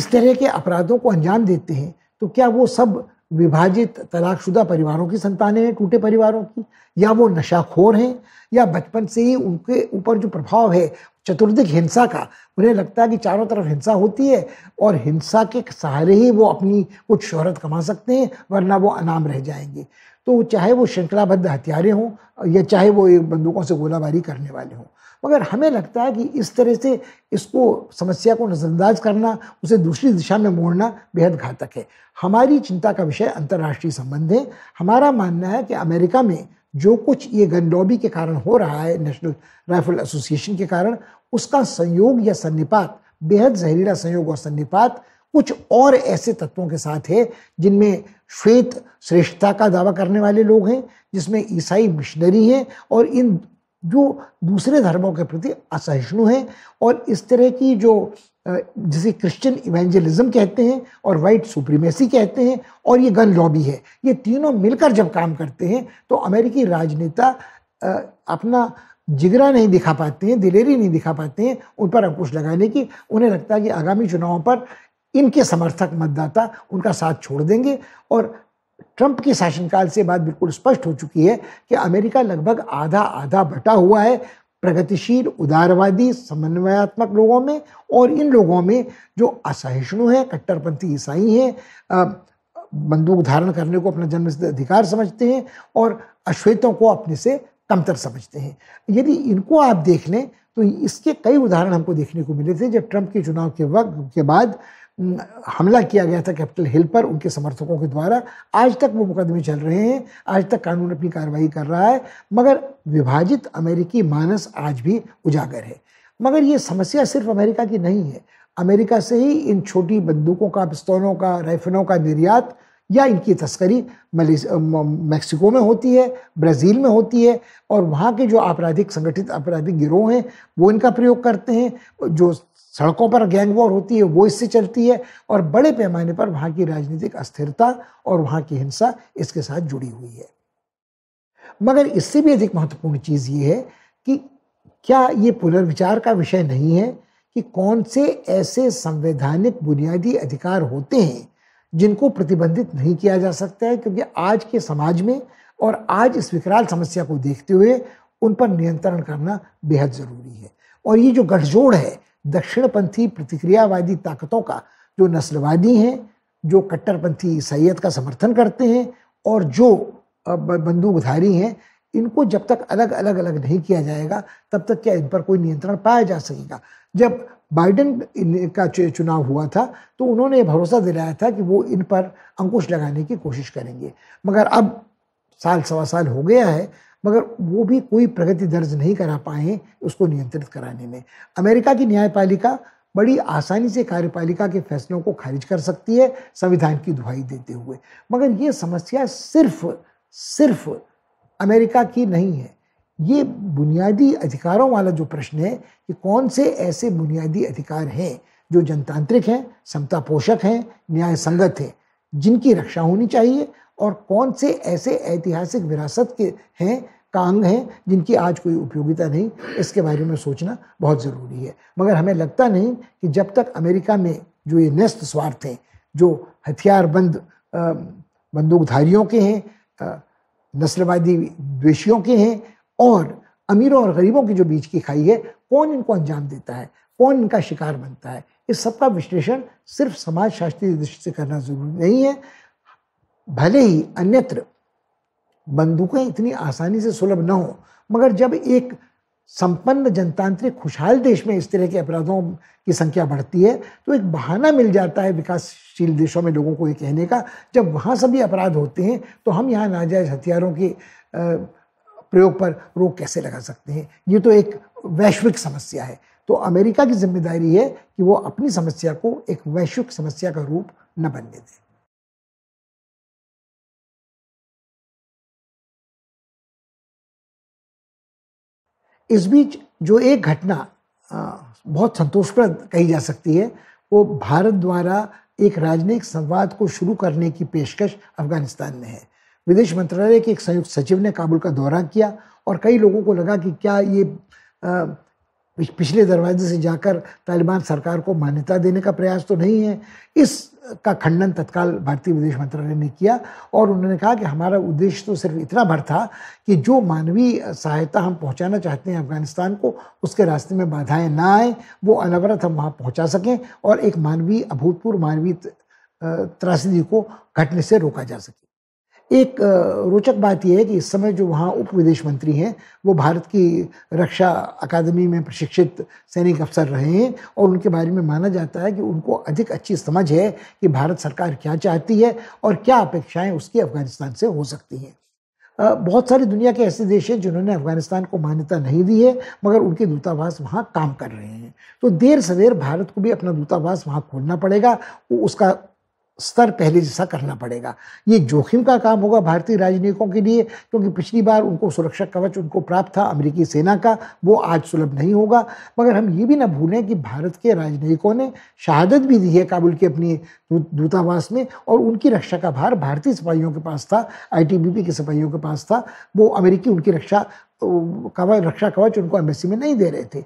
इस तरह के अपराधों को अंजाम देते हैं तो क्या वो सब विभाजित तलाकशुदा परिवारों की संतानें हैं टूटे परिवारों की या वो नशाखोर हैं या बचपन से ही उनके ऊपर जो प्रभाव है चतुर्दिक हिंसा का उन्हें लगता है कि चारों तरफ हिंसा होती है और हिंसा के सहारे ही वो अपनी कुछ शोहरत कमा सकते हैं वरना वो अनाम रह जाएंगे तो चाहे वो श्रृंखलाबद्ध हथियारे हों या चाहे वो एक बंदूकों से गोलाबारी करने वाले हों मगर हमें लगता है कि इस तरह से इसको समस्या को नज़रअंदाज करना उसे दूसरी दिशा में मोड़ना बेहद घातक है हमारी चिंता का विषय अंतर्राष्ट्रीय संबंध है हमारा मानना है कि अमेरिका में जो कुछ ये गन लॉबी के कारण हो रहा है नेशनल राइफल एसोसिएशन के कारण उसका संयोग या सन्निपात बेहद जहरीला संयोग और सन्निपात कुछ और ऐसे तत्वों के साथ है जिनमें श्वेत श्रेष्ठता का दावा करने वाले लोग हैं जिसमें ईसाई मिशनरी हैं और इन जो दूसरे धर्मों के प्रति असहिष्णु हैं और इस तरह की जो जिसे क्रिश्चियन इवेंजलिज्म कहते हैं और वाइट सुप्रीमेसी कहते हैं और ये गन लॉबी है ये तीनों मिलकर जब काम करते हैं तो अमेरिकी राजनेता अपना जिगरा नहीं दिखा पाते हैं दिलेरी नहीं दिखा पाते हैं उन पर अंकुश लगाने की उन्हें लगता है कि आगामी चुनावों पर इनके समर्थक मतदाता उनका साथ छोड़ देंगे और ट्रंप के शासनकाल से बात बिल्कुल स्पष्ट हो चुकी है कि अमेरिका लगभग आधा आधा बटा हुआ है प्रगतिशील उदारवादी समन्वयात्मक लोगों में और इन लोगों में जो असहिष्णु हैं कट्टरपंथी ईसाई हैं बंदूक धारण करने को अपना जन्म अधिकार समझते हैं और अश्वेतों को अपने से कमतर समझते हैं यदि इनको आप देख लें तो इसके कई उदाहरण हमको देखने को मिले थे जब ट्रंप के चुनाव के वक्त के बाद हमला किया गया था कैपिटल हिल पर उनके समर्थकों के द्वारा आज तक वो मुकदमे चल रहे हैं आज तक कानून अपनी कार्रवाई कर रहा है मगर विभाजित अमेरिकी मानस आज भी उजागर है मगर ये समस्या सिर्फ अमेरिका की नहीं है अमेरिका से ही इन छोटी बंदूकों का पिस्तौलों का राइफलों का निर्यात या इनकी तस्करी मैक्सिको में होती है ब्राज़ील में होती है और वहाँ के जो आपराधिक संगठित आपराधिक गिरोह हैं वो इनका प्रयोग करते हैं जो सड़कों पर गैंग वॉर होती है वो इससे चलती है और बड़े पैमाने पर वहाँ की राजनीतिक अस्थिरता और वहाँ की हिंसा इसके साथ जुड़ी हुई है मगर इससे भी अधिक महत्वपूर्ण चीज़ ये है कि क्या ये पुनर्विचार का विषय नहीं है कि कौन से ऐसे संवैधानिक बुनियादी अधिकार होते हैं जिनको प्रतिबंधित नहीं किया जा सकता है क्योंकि आज के समाज में और आज इस विकराल समस्या को देखते हुए उन पर नियंत्रण करना बेहद ज़रूरी है और ये जो गठजोड़ है दक्षिणपंथी प्रतिक्रियावादी ताकतों का जो नस्लवादी हैं जो कट्टरपंथी ईसाइत का समर्थन करते हैं और जो बंदूकधारी हैं इनको जब तक अलग अलग अलग नहीं किया जाएगा तब तक क्या इन पर कोई नियंत्रण पाया जा सकेगा जब बाइडन का चुनाव हुआ था तो उन्होंने भरोसा दिलाया था कि वो इन पर अंकुश लगाने की कोशिश करेंगे मगर अब साल सवा साल हो गया है मगर वो भी कोई प्रगति दर्ज नहीं करा पाए उसको नियंत्रित कराने में अमेरिका की न्यायपालिका बड़ी आसानी से कार्यपालिका के फैसलों को खारिज कर सकती है संविधान की दुहाई देते हुए मगर ये समस्या सिर्फ सिर्फ अमेरिका की नहीं है ये बुनियादी अधिकारों वाला जो प्रश्न है कि कौन से ऐसे बुनियादी अधिकार हैं जो जनतांत्रिक हैं समता पोषक हैं न्याय संगत हैं जिनकी रक्षा होनी चाहिए और कौन से ऐसे ऐतिहासिक विरासत के हैं कांग हैं जिनकी आज कोई उपयोगिता नहीं इसके बारे में सोचना बहुत ज़रूरी है मगर हमें लगता नहीं कि जब तक अमेरिका में जो ये नस्त स्वार्थ हैं जो हथियारबंद बंदूकधारियों के हैं नस्लवादी द्वेशियों के हैं और अमीरों और गरीबों के जो बीच की खाई है कौन इनको अंजाम देता है कौन इनका शिकार बनता है इस सबका विश्लेषण सिर्फ समाजशास्त्रीय दृष्टि से करना जरूरी नहीं है भले ही अन्यत्र बंदूकें इतनी आसानी से सुलभ न हो मगर जब एक संपन्न जनतांत्रिक खुशहाल देश में इस तरह के अपराधों की संख्या बढ़ती है तो एक बहाना मिल जाता है विकासशील देशों में लोगों को ये कहने का जब वहाँ सभी अपराध होते हैं तो हम यहाँ नाजायज हथियारों के प्रयोग पर रोक कैसे लगा सकते हैं ये तो एक वैश्विक समस्या है तो अमेरिका की जिम्मेदारी है कि वो अपनी समस्या को एक वैश्विक समस्या का रूप न बनने दें इस बीच जो एक घटना बहुत संतोषप्रद कही जा सकती है वो भारत द्वारा एक राजनयिक संवाद को शुरू करने की पेशकश अफगानिस्तान में है विदेश मंत्रालय के एक संयुक्त सचिव ने काबुल का दौरा किया और कई लोगों को लगा कि क्या ये पिछले दरवाजे से जाकर तालिबान सरकार को मान्यता देने का प्रयास तो नहीं है इस का खंडन तत्काल भारतीय विदेश मंत्रालय ने किया और उन्होंने कहा कि हमारा उद्देश्य तो सिर्फ इतना भर था कि जो मानवीय सहायता हम पहुंचाना चाहते हैं अफगानिस्तान को उसके रास्ते में बाधाएं ना आए वो अनवरत हम वहाँ पहुँचा सकें और एक मानवीय अभूतपूर्व मानवीय त्रासदी को घटने से रोका जा सके एक रोचक बात यह है कि इस समय जो वहाँ उप विदेश मंत्री हैं वो भारत की रक्षा अकादमी में प्रशिक्षित सैनिक अफसर रहे हैं और उनके बारे में माना जाता है कि उनको अधिक अच्छी समझ है कि भारत सरकार क्या चाहती है और क्या अपेक्षाएं उसकी अफगानिस्तान से हो सकती हैं बहुत सारी दुनिया के ऐसे देश हैं जिन्होंने अफगानिस्तान को मान्यता नहीं दी है मगर उनके दूतावास वहाँ काम कर रहे हैं तो देर सवेर भारत को भी अपना दूतावास वहाँ खोलना पड़ेगा उसका स्तर पहले जैसा करना पड़ेगा ये जोखिम का काम होगा भारतीय राजनयिकों के लिए क्योंकि पिछली बार उनको सुरक्षा कवच उनको प्राप्त था अमेरिकी सेना का वो आज सुलभ नहीं होगा मगर हम ये भी ना भूलें कि भारत के राजनयिकों ने शहादत भी दी है काबुल के अपनी दूतावास में और उनकी रक्षा का भार भारतीय सिपाहियों के पास था आई के सिपाहियों के पास था वो अमेरिकी उनकी रक्षा कवच रक्षा कवच उनको एम्बेसी में नहीं दे रहे थे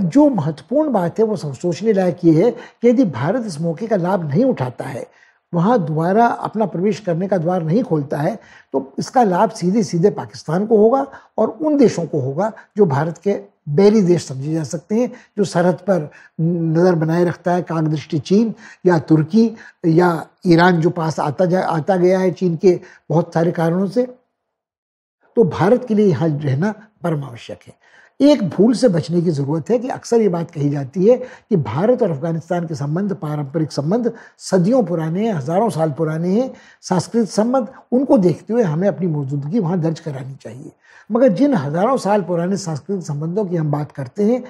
जो महत्वपूर्ण बात है वो सोचने लायक ये है कि यदि भारत इस मौके का लाभ नहीं उठाता है वहाँ दोबारा अपना प्रवेश करने का द्वार नहीं खोलता है तो इसका लाभ सीधे सीधे पाकिस्तान को होगा और उन देशों को होगा जो भारत के बैरी देश समझे जा सकते हैं जो सरहद पर नज़र बनाए रखता है कान दृष्टि चीन या तुर्की या ईरान जो पास आता जा आता गया है चीन के बहुत सारे कारणों से तो भारत के लिए यहाँ रहना परमावश्यक है एक भूल से बचने की ज़रूरत है कि अक्सर ये बात कही जाती है कि भारत और अफगानिस्तान के संबंध पारंपरिक संबंध सदियों पुराने हैं हज़ारों साल पुराने हैं सांस्कृतिक संबंध उनको देखते हुए हमें अपनी मौजूदगी वहाँ दर्ज करानी चाहिए मगर जिन हज़ारों साल पुराने सांस्कृतिक संबंधों की हम बात करते हैं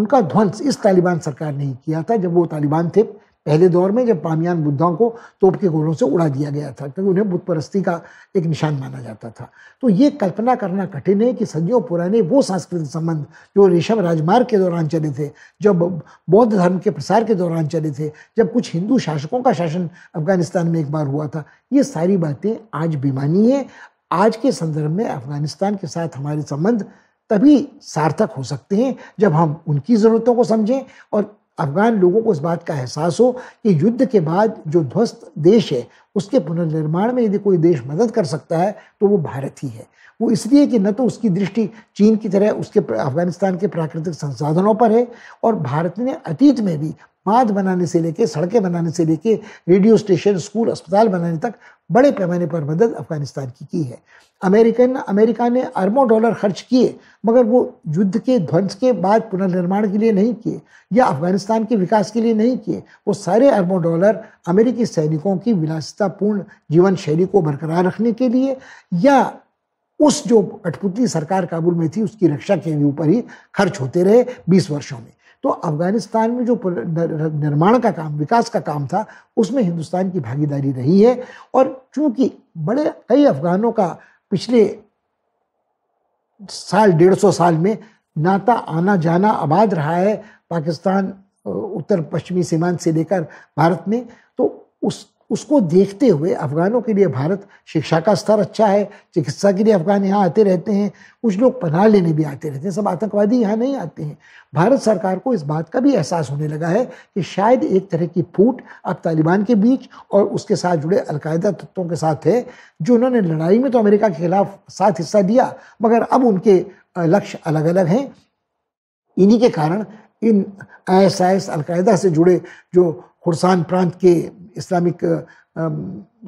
उनका ध्वंस इस तालिबान सरकार ने ही किया था जब वो तालिबान थे पहले दौर में जब बामियान बुद्धाओं को तोप के गोलों से उड़ा दिया गया था क्योंकि उन्हें बुद्ध परस्ती का एक निशान माना जाता था तो ये कल्पना करना कठिन है कि सदियों पुराने वो सांस्कृतिक संबंध जो रेशम राजमार्ग के दौरान चले थे जब बौद्ध धर्म के प्रसार के दौरान चले थे जब कुछ हिंदू शासकों का शासन अफगानिस्तान में एक बार हुआ था ये सारी बातें आज बेमानी है आज के संदर्भ में अफगानिस्तान के साथ हमारे संबंध तभी सार्थक हो सकते हैं जब हम उनकी ज़रूरतों को समझें और अफगान लोगों को इस बात का एहसास हो कि युद्ध के बाद जो ध्वस्त देश है उसके पुनर्निर्माण में यदि कोई देश मदद कर सकता है तो वो भारत ही है वो इसलिए कि न तो उसकी दृष्टि चीन की तरह उसके अफगानिस्तान के प्राकृतिक संसाधनों पर है और भारत ने अतीत में भी माध बनाने से लेके सड़कें बनाने से लेके रेडियो स्टेशन स्कूल अस्पताल बनाने तक बड़े पैमाने पर मदद अफगानिस्तान की की है अमेरिकन अमेरिका ने अरबों डॉलर खर्च किए मगर वो युद्ध के ध्वंस के बाद पुनर्निर्माण के लिए नहीं किए या अफगानिस्तान के विकास के लिए नहीं किए वो सारे अरबों डॉलर अमेरिकी सैनिकों की विलासितापूर्ण जीवन शैली को बरकरार रखने के लिए या उस जो कठपुतली सरकार काबुल में थी उसकी रक्षा के ऊपर ही खर्च होते रहे बीस वर्षों में तो अफगानिस्तान में जो निर्माण का काम विकास का काम था उसमें हिंदुस्तान की भागीदारी रही है और चूंकि बड़े कई अफगानों का पिछले साल डेढ़ सौ साल में नाता आना जाना आबाद रहा है पाकिस्तान उत्तर पश्चिमी सीमांत से लेकर भारत में तो उस उसको देखते हुए अफगानों के लिए भारत शिक्षा का स्तर अच्छा है चिकित्सा के लिए अफगान यहाँ आते रहते हैं कुछ लोग पनाह लेने भी आते रहते हैं सब आतंकवादी यहाँ नहीं आते हैं भारत सरकार को इस बात का भी एहसास होने लगा है कि शायद एक तरह की फूट अब तालिबान के बीच और उसके साथ जुड़े अलकायदा तत्वों के साथ है जो उन्होंने लड़ाई में तो अमेरिका के खिलाफ साथ हिस्सा दिया मगर अब उनके लक्ष्य अलग अलग हैं इन्हीं के कारण इन आई एस अलकायदा से जुड़े जो खुरसान प्रांत के इस्लामिक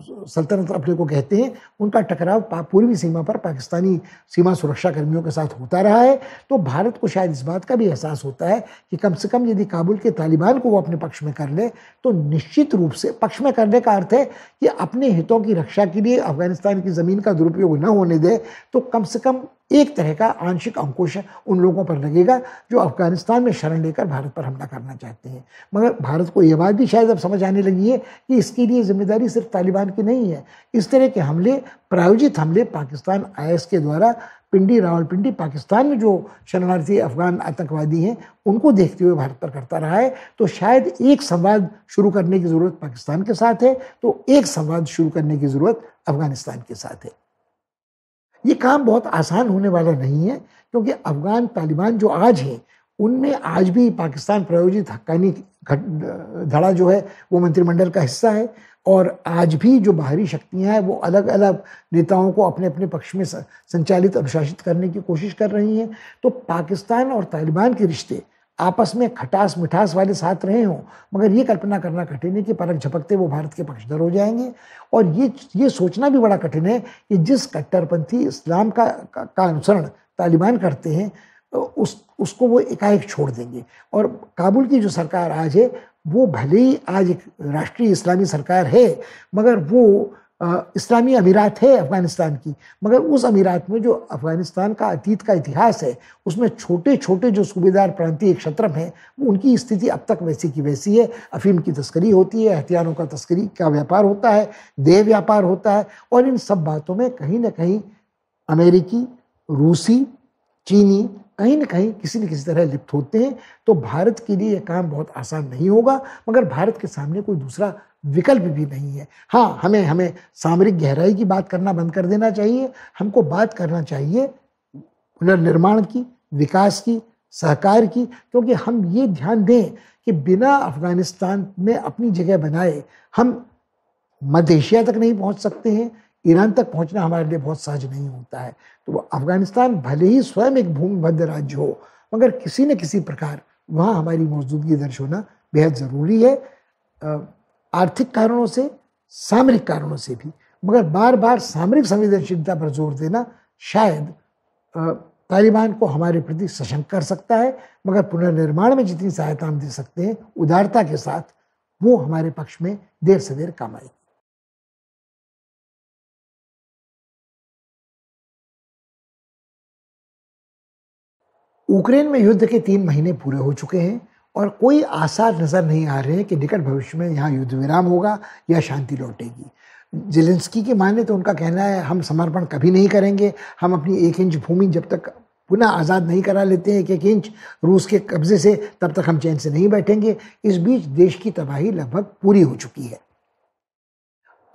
सल्तनत अपने को कहते हैं उनका टकराव पूर्वी सीमा पर पाकिस्तानी सीमा सुरक्षा कर्मियों के साथ होता रहा है तो भारत को शायद इस बात का भी एहसास होता है कि कम से कम यदि काबुल के तालिबान को वो अपने पक्ष में कर ले तो निश्चित रूप से पक्ष में करने का अर्थ है कि अपने हितों की रक्षा के लिए अफगानिस्तान की ज़मीन का दुरुपयोग न होने दे तो कम से कम एक तरह का आंशिक अंकुश उन लोगों पर लगेगा जो अफगानिस्तान में शरण लेकर भारत पर हमला करना चाहते हैं मगर भारत को यह बात भी शायद अब समझ आने लगी है कि इसके लिए जिम्मेदारी सिर्फ तालिबान पाकिस्तान की नहीं है इस तरह के हमले प्रायोजित हमले पाकिस्तान आई के द्वारा पिंडी रावलपिंडी पाकिस्तान में जो शरणार्थी अफगान आतंकवादी हैं उनको देखते हुए भारत पर करता रहा है तो शायद एक संवाद शुरू करने की ज़रूरत पाकिस्तान के साथ है तो एक संवाद शुरू करने की ज़रूरत अफगानिस्तान के साथ है ये काम बहुत आसान होने वाला नहीं है क्योंकि अफगान तालिबान जो आज है उनमें आज भी पाकिस्तान प्रायोजित हक्कानी धड़ा जो है वो मंत्रिमंडल का हिस्सा है और आज भी जो बाहरी शक्तियां हैं वो अलग अलग नेताओं को अपने अपने पक्ष में संचालित अनुशासित करने की कोशिश कर रही हैं तो पाकिस्तान और तालिबान के रिश्ते आपस में खटास मिठास वाले साथ रहे हों मगर ये कल्पना करना कठिन है कि पलक झपकते वो भारत के पक्षधर हो जाएंगे और ये ये सोचना भी बड़ा कठिन है कि जिस कट्टरपंथी इस्लाम का का, का अनुसरण तालिबान करते हैं उस उसको वो एकाएक छोड़ देंगे और काबुल की जो सरकार आज है वो भले ही आज एक राष्ट्रीय इस्लामी सरकार है मगर वो इस्लामी अमीरात है अफ़गानिस्तान की मगर उस अमीरात में जो अफ़गानिस्तान का अतीत का इतिहास है उसमें छोटे छोटे जो सूबेदार प्रांतीय क्षत्रम हैं वो उनकी स्थिति अब तक वैसी की वैसी है अफीम की तस्करी होती है हथियारों का तस्करी का व्यापार होता है देह व्यापार होता है और इन सब बातों में कहीं ना कहीं अमेरिकी रूसी चीनी कहीं ना कहीं किसी न किसी तरह लिप्त होते हैं तो भारत के लिए यह काम बहुत आसान नहीं होगा मगर भारत के सामने कोई दूसरा विकल्प भी नहीं है हाँ हमें हमें सामरिक गहराई की बात करना बंद कर देना चाहिए हमको बात करना चाहिए पुनर्निर्माण की विकास की सहकार की क्योंकि हम ये ध्यान दें कि बिना अफगानिस्तान में अपनी जगह बनाए हम मध्य एशिया तक नहीं पहुंच सकते हैं ईरान तक पहुंचना हमारे लिए बहुत सहज नहीं होता है तो अफगानिस्तान भले ही स्वयं एक भूमिबद्ध राज्य हो मगर किसी न किसी प्रकार वहाँ हमारी मौजूदगी दर्ज होना बेहद ज़रूरी है आर्थिक कारणों से सामरिक कारणों से भी मगर बार बार सामरिक संवेदनशीलता पर जोर देना शायद तालिबान को हमारे प्रति सशंक कर सकता है मगर पुनर्निर्माण में जितनी सहायता हम दे सकते हैं उदारता के साथ वो हमारे पक्ष में देर सवेर काम आएगी यूक्रेन में युद्ध के तीन महीने पूरे हो चुके हैं और कोई आसार नज़र नहीं आ रहे हैं कि निकट भविष्य में यहाँ युद्ध विराम होगा या शांति लौटेगी जेलेंस्की के माने तो उनका कहना है हम समर्पण कभी नहीं करेंगे हम अपनी एक इंच भूमि जब तक पुनः आज़ाद नहीं करा लेते हैं एक एक इंच रूस के कब्जे से तब तक हम चैन से नहीं बैठेंगे इस बीच देश की तबाही लगभग पूरी हो चुकी है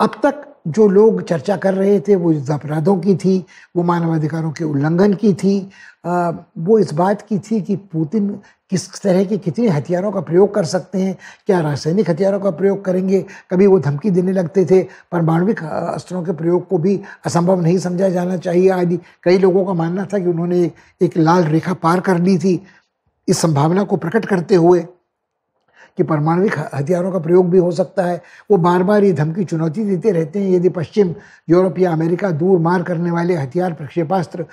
अब तक जो लोग चर्चा कर रहे थे वो युद्ध अपराधों की थी वो मानवाधिकारों के उल्लंघन की थी आ, वो इस बात की थी कि पुतिन किस तरह के कितने हथियारों का प्रयोग कर सकते हैं क्या रासायनिक हथियारों का प्रयोग करेंगे कभी वो धमकी देने लगते थे परमाणविक अस्त्रों के प्रयोग को भी असंभव नहीं समझा जाना चाहिए आदि कई लोगों का मानना था कि उन्होंने एक लाल रेखा पार कर ली थी इस संभावना को प्रकट करते हुए कि पारमाणविक हथियारों का प्रयोग भी हो सकता है वो बार बार ये धमकी चुनौती देते रहते हैं यदि पश्चिम यूरोप या अमेरिका दूर मार करने वाले हथियार प्रक्षेपास्त्र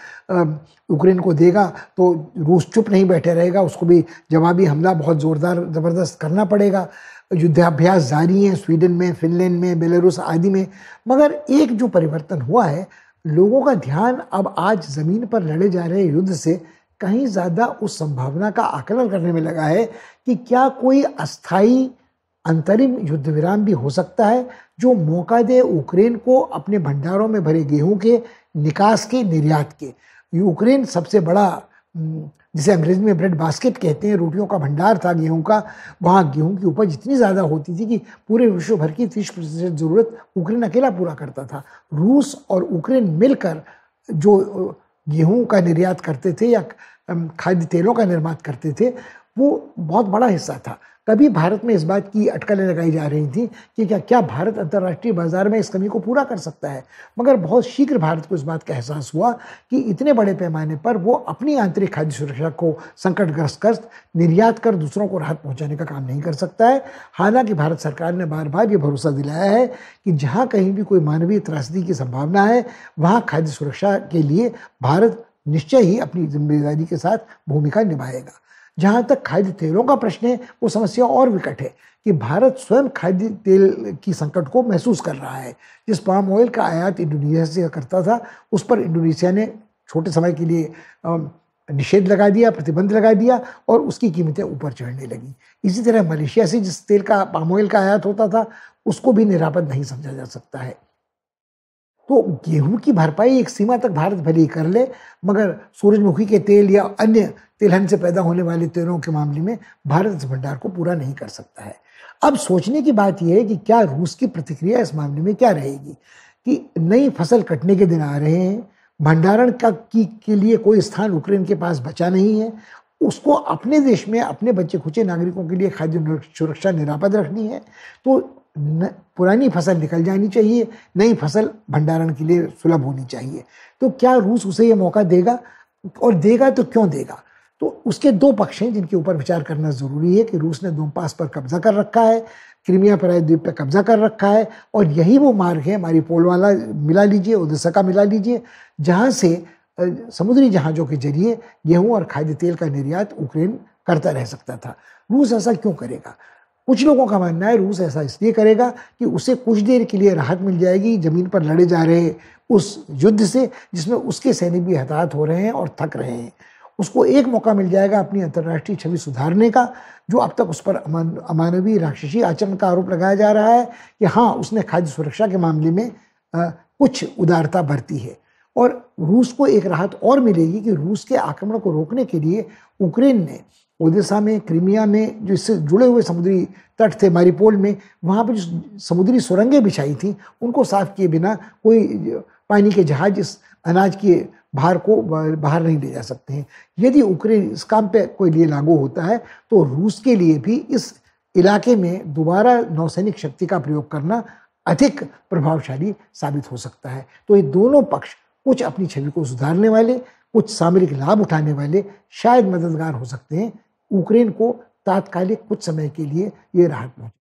यूक्रेन को देगा तो रूस चुप नहीं बैठे रहेगा उसको भी जवाबी हमला बहुत ज़ोरदार ज़बरदस्त करना पड़ेगा युद्धाभ्यास जारी हैं स्वीडन में फिनलैंड में बेलारूस आदि में मगर एक जो परिवर्तन हुआ है लोगों का ध्यान अब आज ज़मीन पर लड़े जा रहे युद्ध से कहीं ज़्यादा उस संभावना का आकलन करने में लगा है कि क्या कोई अस्थाई अंतरिम युद्ध विराम भी हो सकता है जो मौका दे यूक्रेन को अपने भंडारों में भरे गेहूं के निकास के निर्यात के यूक्रेन सबसे बड़ा जिसे अंग्रेजी में ब्रेड बास्केट कहते हैं रोटियों का भंडार था गेहूं का वहाँ गेहूं की उपज इतनी ज़्यादा होती थी कि पूरे विश्व भर की तीस प्रतिशत ज़रूरत यूक्रेन अकेला पूरा करता था रूस और यूक्रेन मिलकर जो गेहूं का निर्यात करते थे या खाद्य तेलों का निर्माण करते थे वो बहुत बड़ा हिस्सा था कभी भारत में इस बात की अटकलें लगाई जा रही थी कि क्या क्या भारत अंतर्राष्ट्रीय बाजार में इस कमी को पूरा कर सकता है मगर बहुत शीघ्र भारत को इस बात का एहसास हुआ कि इतने बड़े पैमाने पर वो अपनी आंतरिक खाद्य सुरक्षा को संकटग्रस्त कर निर्यात कर दूसरों को राहत पहुंचाने का काम नहीं कर सकता है हालांकि भारत सरकार ने बार बार ये भरोसा दिलाया है कि जहाँ कहीं भी कोई मानवीय त्रासदी की संभावना है वहाँ खाद्य सुरक्षा के लिए भारत निश्चय ही अपनी जिम्मेदारी के साथ भूमिका निभाएगा जहाँ तक खाद्य तेलों का प्रश्न है वो समस्या और विकट है कि भारत स्वयं खाद्य तेल की संकट को महसूस कर रहा है जिस पाम ऑयल का आयात इंडोनेशिया से करता था उस पर इंडोनेशिया ने छोटे समय के लिए निषेध लगा दिया प्रतिबंध लगा दिया और उसकी कीमतें ऊपर चढ़ने लगी इसी तरह मलेशिया से जिस तेल का पाम ऑयल का आयात होता था उसको भी निरापद नहीं समझा जा सकता है तो गेहूं की भरपाई एक सीमा तक भारत भले ही कर ले मगर सूरजमुखी के तेल या अन्य तिलहन से पैदा होने वाले तेलों के मामले में भारत इस भंडार को पूरा नहीं कर सकता है अब सोचने की बात यह है कि क्या रूस की प्रतिक्रिया इस मामले में क्या रहेगी कि नई फसल कटने के दिन आ रहे हैं भंडारण का की के लिए कोई स्थान यूक्रेन के पास बचा नहीं है उसको अपने देश में अपने बच्चे खुचे नागरिकों के लिए खाद्य सुरक्षा निरापद रखनी है तो पुरानी फसल निकल जानी चाहिए नई फसल भंडारण के लिए सुलभ होनी चाहिए तो क्या रूस उसे ये मौका देगा और देगा तो क्यों देगा तो उसके दो पक्ष हैं जिनके ऊपर विचार करना ज़रूरी है कि रूस ने पास पर कब्जा कर रखा है क्रीमिया पराय द्वीप पर कब्जा कर रखा है और यही वो मार्ग है हमारी पोलवाला मिला लीजिए उदसा का मिला लीजिए जहाँ से समुद्री जहाज़ों के जरिए गेहूँ और खाद्य तेल का निर्यात यूक्रेन करता रह सकता था रूस ऐसा क्यों करेगा कुछ लोगों का मानना है रूस ऐसा इसलिए करेगा कि उसे कुछ देर के लिए राहत मिल जाएगी ज़मीन पर लड़े जा रहे उस युद्ध से जिसमें उसके सैनिक भी हताहत हो रहे हैं और थक रहे हैं उसको एक मौका मिल जाएगा अपनी अंतर्राष्ट्रीय छवि सुधारने का जो अब तक उस पर अमानवीय राक्षसी आचरण का आरोप लगाया जा रहा है कि हाँ उसने खाद्य सुरक्षा के मामले में आ, कुछ उदारता बरती है और रूस को एक राहत और मिलेगी कि रूस के आक्रमण को रोकने के लिए यूक्रेन ने ओडिशा में क्रीमिया में जो इससे जुड़े हुए समुद्री तट थे मारीपोल में वहाँ पर जो समुद्री सुरंगें बिछाई थी उनको साफ किए बिना कोई पानी के जहाज इस अनाज के भार को बाहर नहीं ले जा सकते हैं यदि यूक्रेन इस काम पे कोई लिए लागू होता है तो रूस के लिए भी इस इलाके में दोबारा नौसैनिक शक्ति का प्रयोग करना अधिक प्रभावशाली साबित हो सकता है तो ये दोनों पक्ष कुछ अपनी छवि को सुधारने वाले कुछ सामरिक लाभ उठाने वाले शायद मददगार हो सकते हैं यूक्रेन को तात्कालिक कुछ समय के लिए ये राहत पहुंचे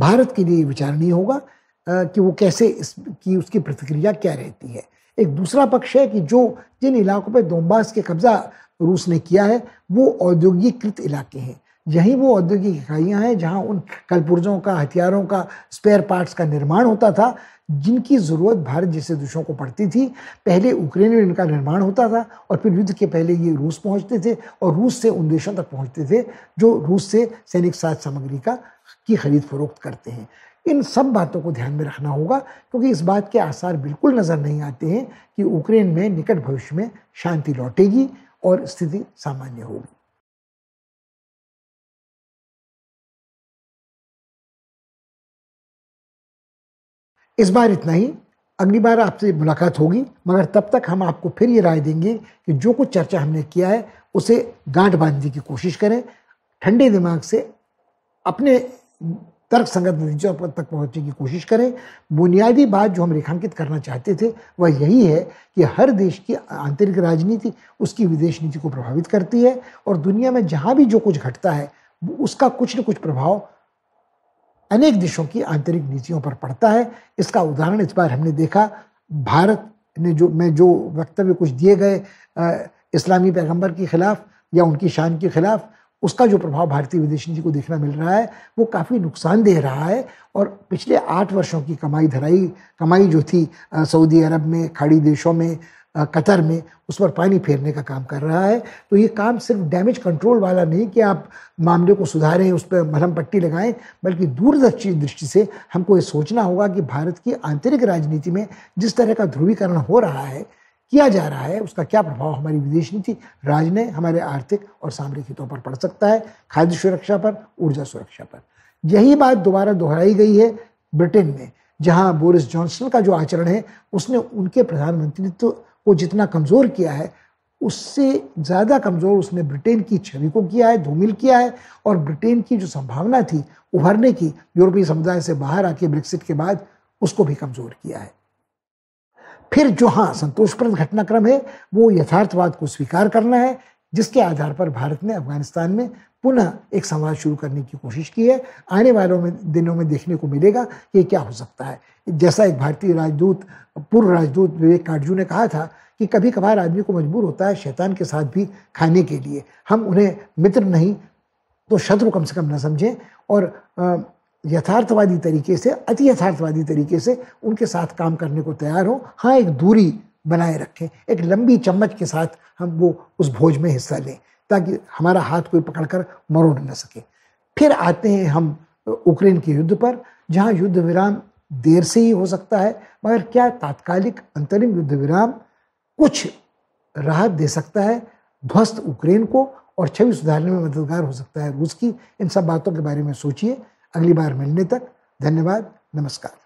भारत के लिए विचारणीय होगा कि वो कैसे इस की उसकी प्रतिक्रिया क्या रहती है एक दूसरा पक्ष है कि जो जिन इलाकों पर दोबास के कब्जा रूस ने किया है वो औद्योगिकृत इलाके हैं यही वो औद्योगिक इकाइयाँ हैं जहाँ उन कलपुर्जों का हथियारों का स्पेयर पार्ट्स का निर्माण होता था जिनकी ज़रूरत भारत जैसे देशों को पड़ती थी पहले यूक्रेन में इनका निर्माण होता था और फिर युद्ध के पहले ये रूस पहुँचते थे और रूस से उन देशों तक पहुँचते थे जो रूस से सैनिक साज सामग्री का की खरीद फरोख्त करते हैं इन सब बातों को ध्यान में रखना होगा क्योंकि इस बात के आसार बिल्कुल नज़र नहीं आते हैं कि यूक्रेन में निकट भविष्य में शांति लौटेगी और स्थिति सामान्य होगी इस बार इतना ही अगली बार आपसे मुलाकात होगी मगर तब तक हम आपको फिर ये राय देंगे कि जो कुछ चर्चा हमने किया है उसे गांठ बांधने की कोशिश करें ठंडे दिमाग से अपने तर्क संगत नतीजों पर तक पहुंचने की कोशिश करें बुनियादी बात जो हम रेखांकित करना चाहते थे वह यही है कि हर देश की आंतरिक राजनीति उसकी विदेश नीति को प्रभावित करती है और दुनिया में जहाँ भी जो कुछ घटता है उसका कुछ न कुछ प्रभाव अनेक देशों की आंतरिक नीतियों पर पड़ता है इसका उदाहरण इस बार हमने देखा भारत ने जो में जो वक्तव्य कुछ दिए गए इस्लामी पैगंबर के खिलाफ या उनकी शान के खिलाफ उसका जो प्रभाव भारतीय विदेश नीति को देखना मिल रहा है वो काफ़ी नुकसान दे रहा है और पिछले आठ वर्षों की कमाई धराई कमाई जो थी सऊदी अरब में खाड़ी देशों में कतर में उस पर पानी फेरने का काम कर रहा है तो ये काम सिर्फ डैमेज कंट्रोल वाला नहीं कि आप मामले को सुधारें उस पर मरहम पट्टी लगाएं बल्कि दूरदर्शी दृष्टि से हमको ये सोचना होगा कि भारत की आंतरिक राजनीति में जिस तरह का ध्रुवीकरण हो रहा है किया जा रहा है उसका क्या प्रभाव हमारी विदेश नीति राजनय हमारे आर्थिक और सामरिक हितों पर पड़ सकता है खाद्य सुरक्षा पर ऊर्जा सुरक्षा पर यही बात दोबारा दोहराई गई है ब्रिटेन में जहां बोरिस जॉनसन का जो आचरण है उसने उनके प्रधानमंत्री तो को जितना कमज़ोर किया है उससे ज़्यादा कमज़ोर उसने ब्रिटेन की छवि को किया है धूमिल किया है और ब्रिटेन की जो संभावना थी उभरने की यूरोपीय समुदाय से बाहर आके ब्रेक्सिट के बाद उसको भी कमज़ोर किया है फिर जो हाँ संतोषप्रद घटनाक्रम है वो यथार्थवाद को स्वीकार करना है जिसके आधार पर भारत ने अफगानिस्तान में पुनः एक समाज शुरू करने की कोशिश की है आने वालों में दिनों में देखने को मिलेगा कि क्या हो सकता है जैसा एक भारतीय राजदूत पूर्व राजदूत विवेक काटजू ने कहा था कि कभी कभार आदमी को मजबूर होता है शैतान के साथ भी खाने के लिए हम उन्हें मित्र नहीं तो शत्रु कम से कम ना समझें और यथार्थवादी तरीके से अति यथार्थवादी तरीके से उनके साथ काम करने को तैयार हो हाँ एक दूरी बनाए रखें एक लंबी चम्मच के साथ हम वो उस भोज में हिस्सा लें ताकि हमारा हाथ कोई पकड़कर मरोड़ न सके फिर आते हैं हम यूक्रेन के युद्ध पर जहाँ युद्ध विराम देर से ही हो सकता है मगर क्या तात्कालिक अंतरिम युद्ध विराम कुछ राहत दे सकता है ध्वस्त यूक्रेन को और छवि सुधारने में मददगार हो सकता है रूस की इन सब बातों के बारे में सोचिए अगली बार मिलने तक धन्यवाद नमस्कार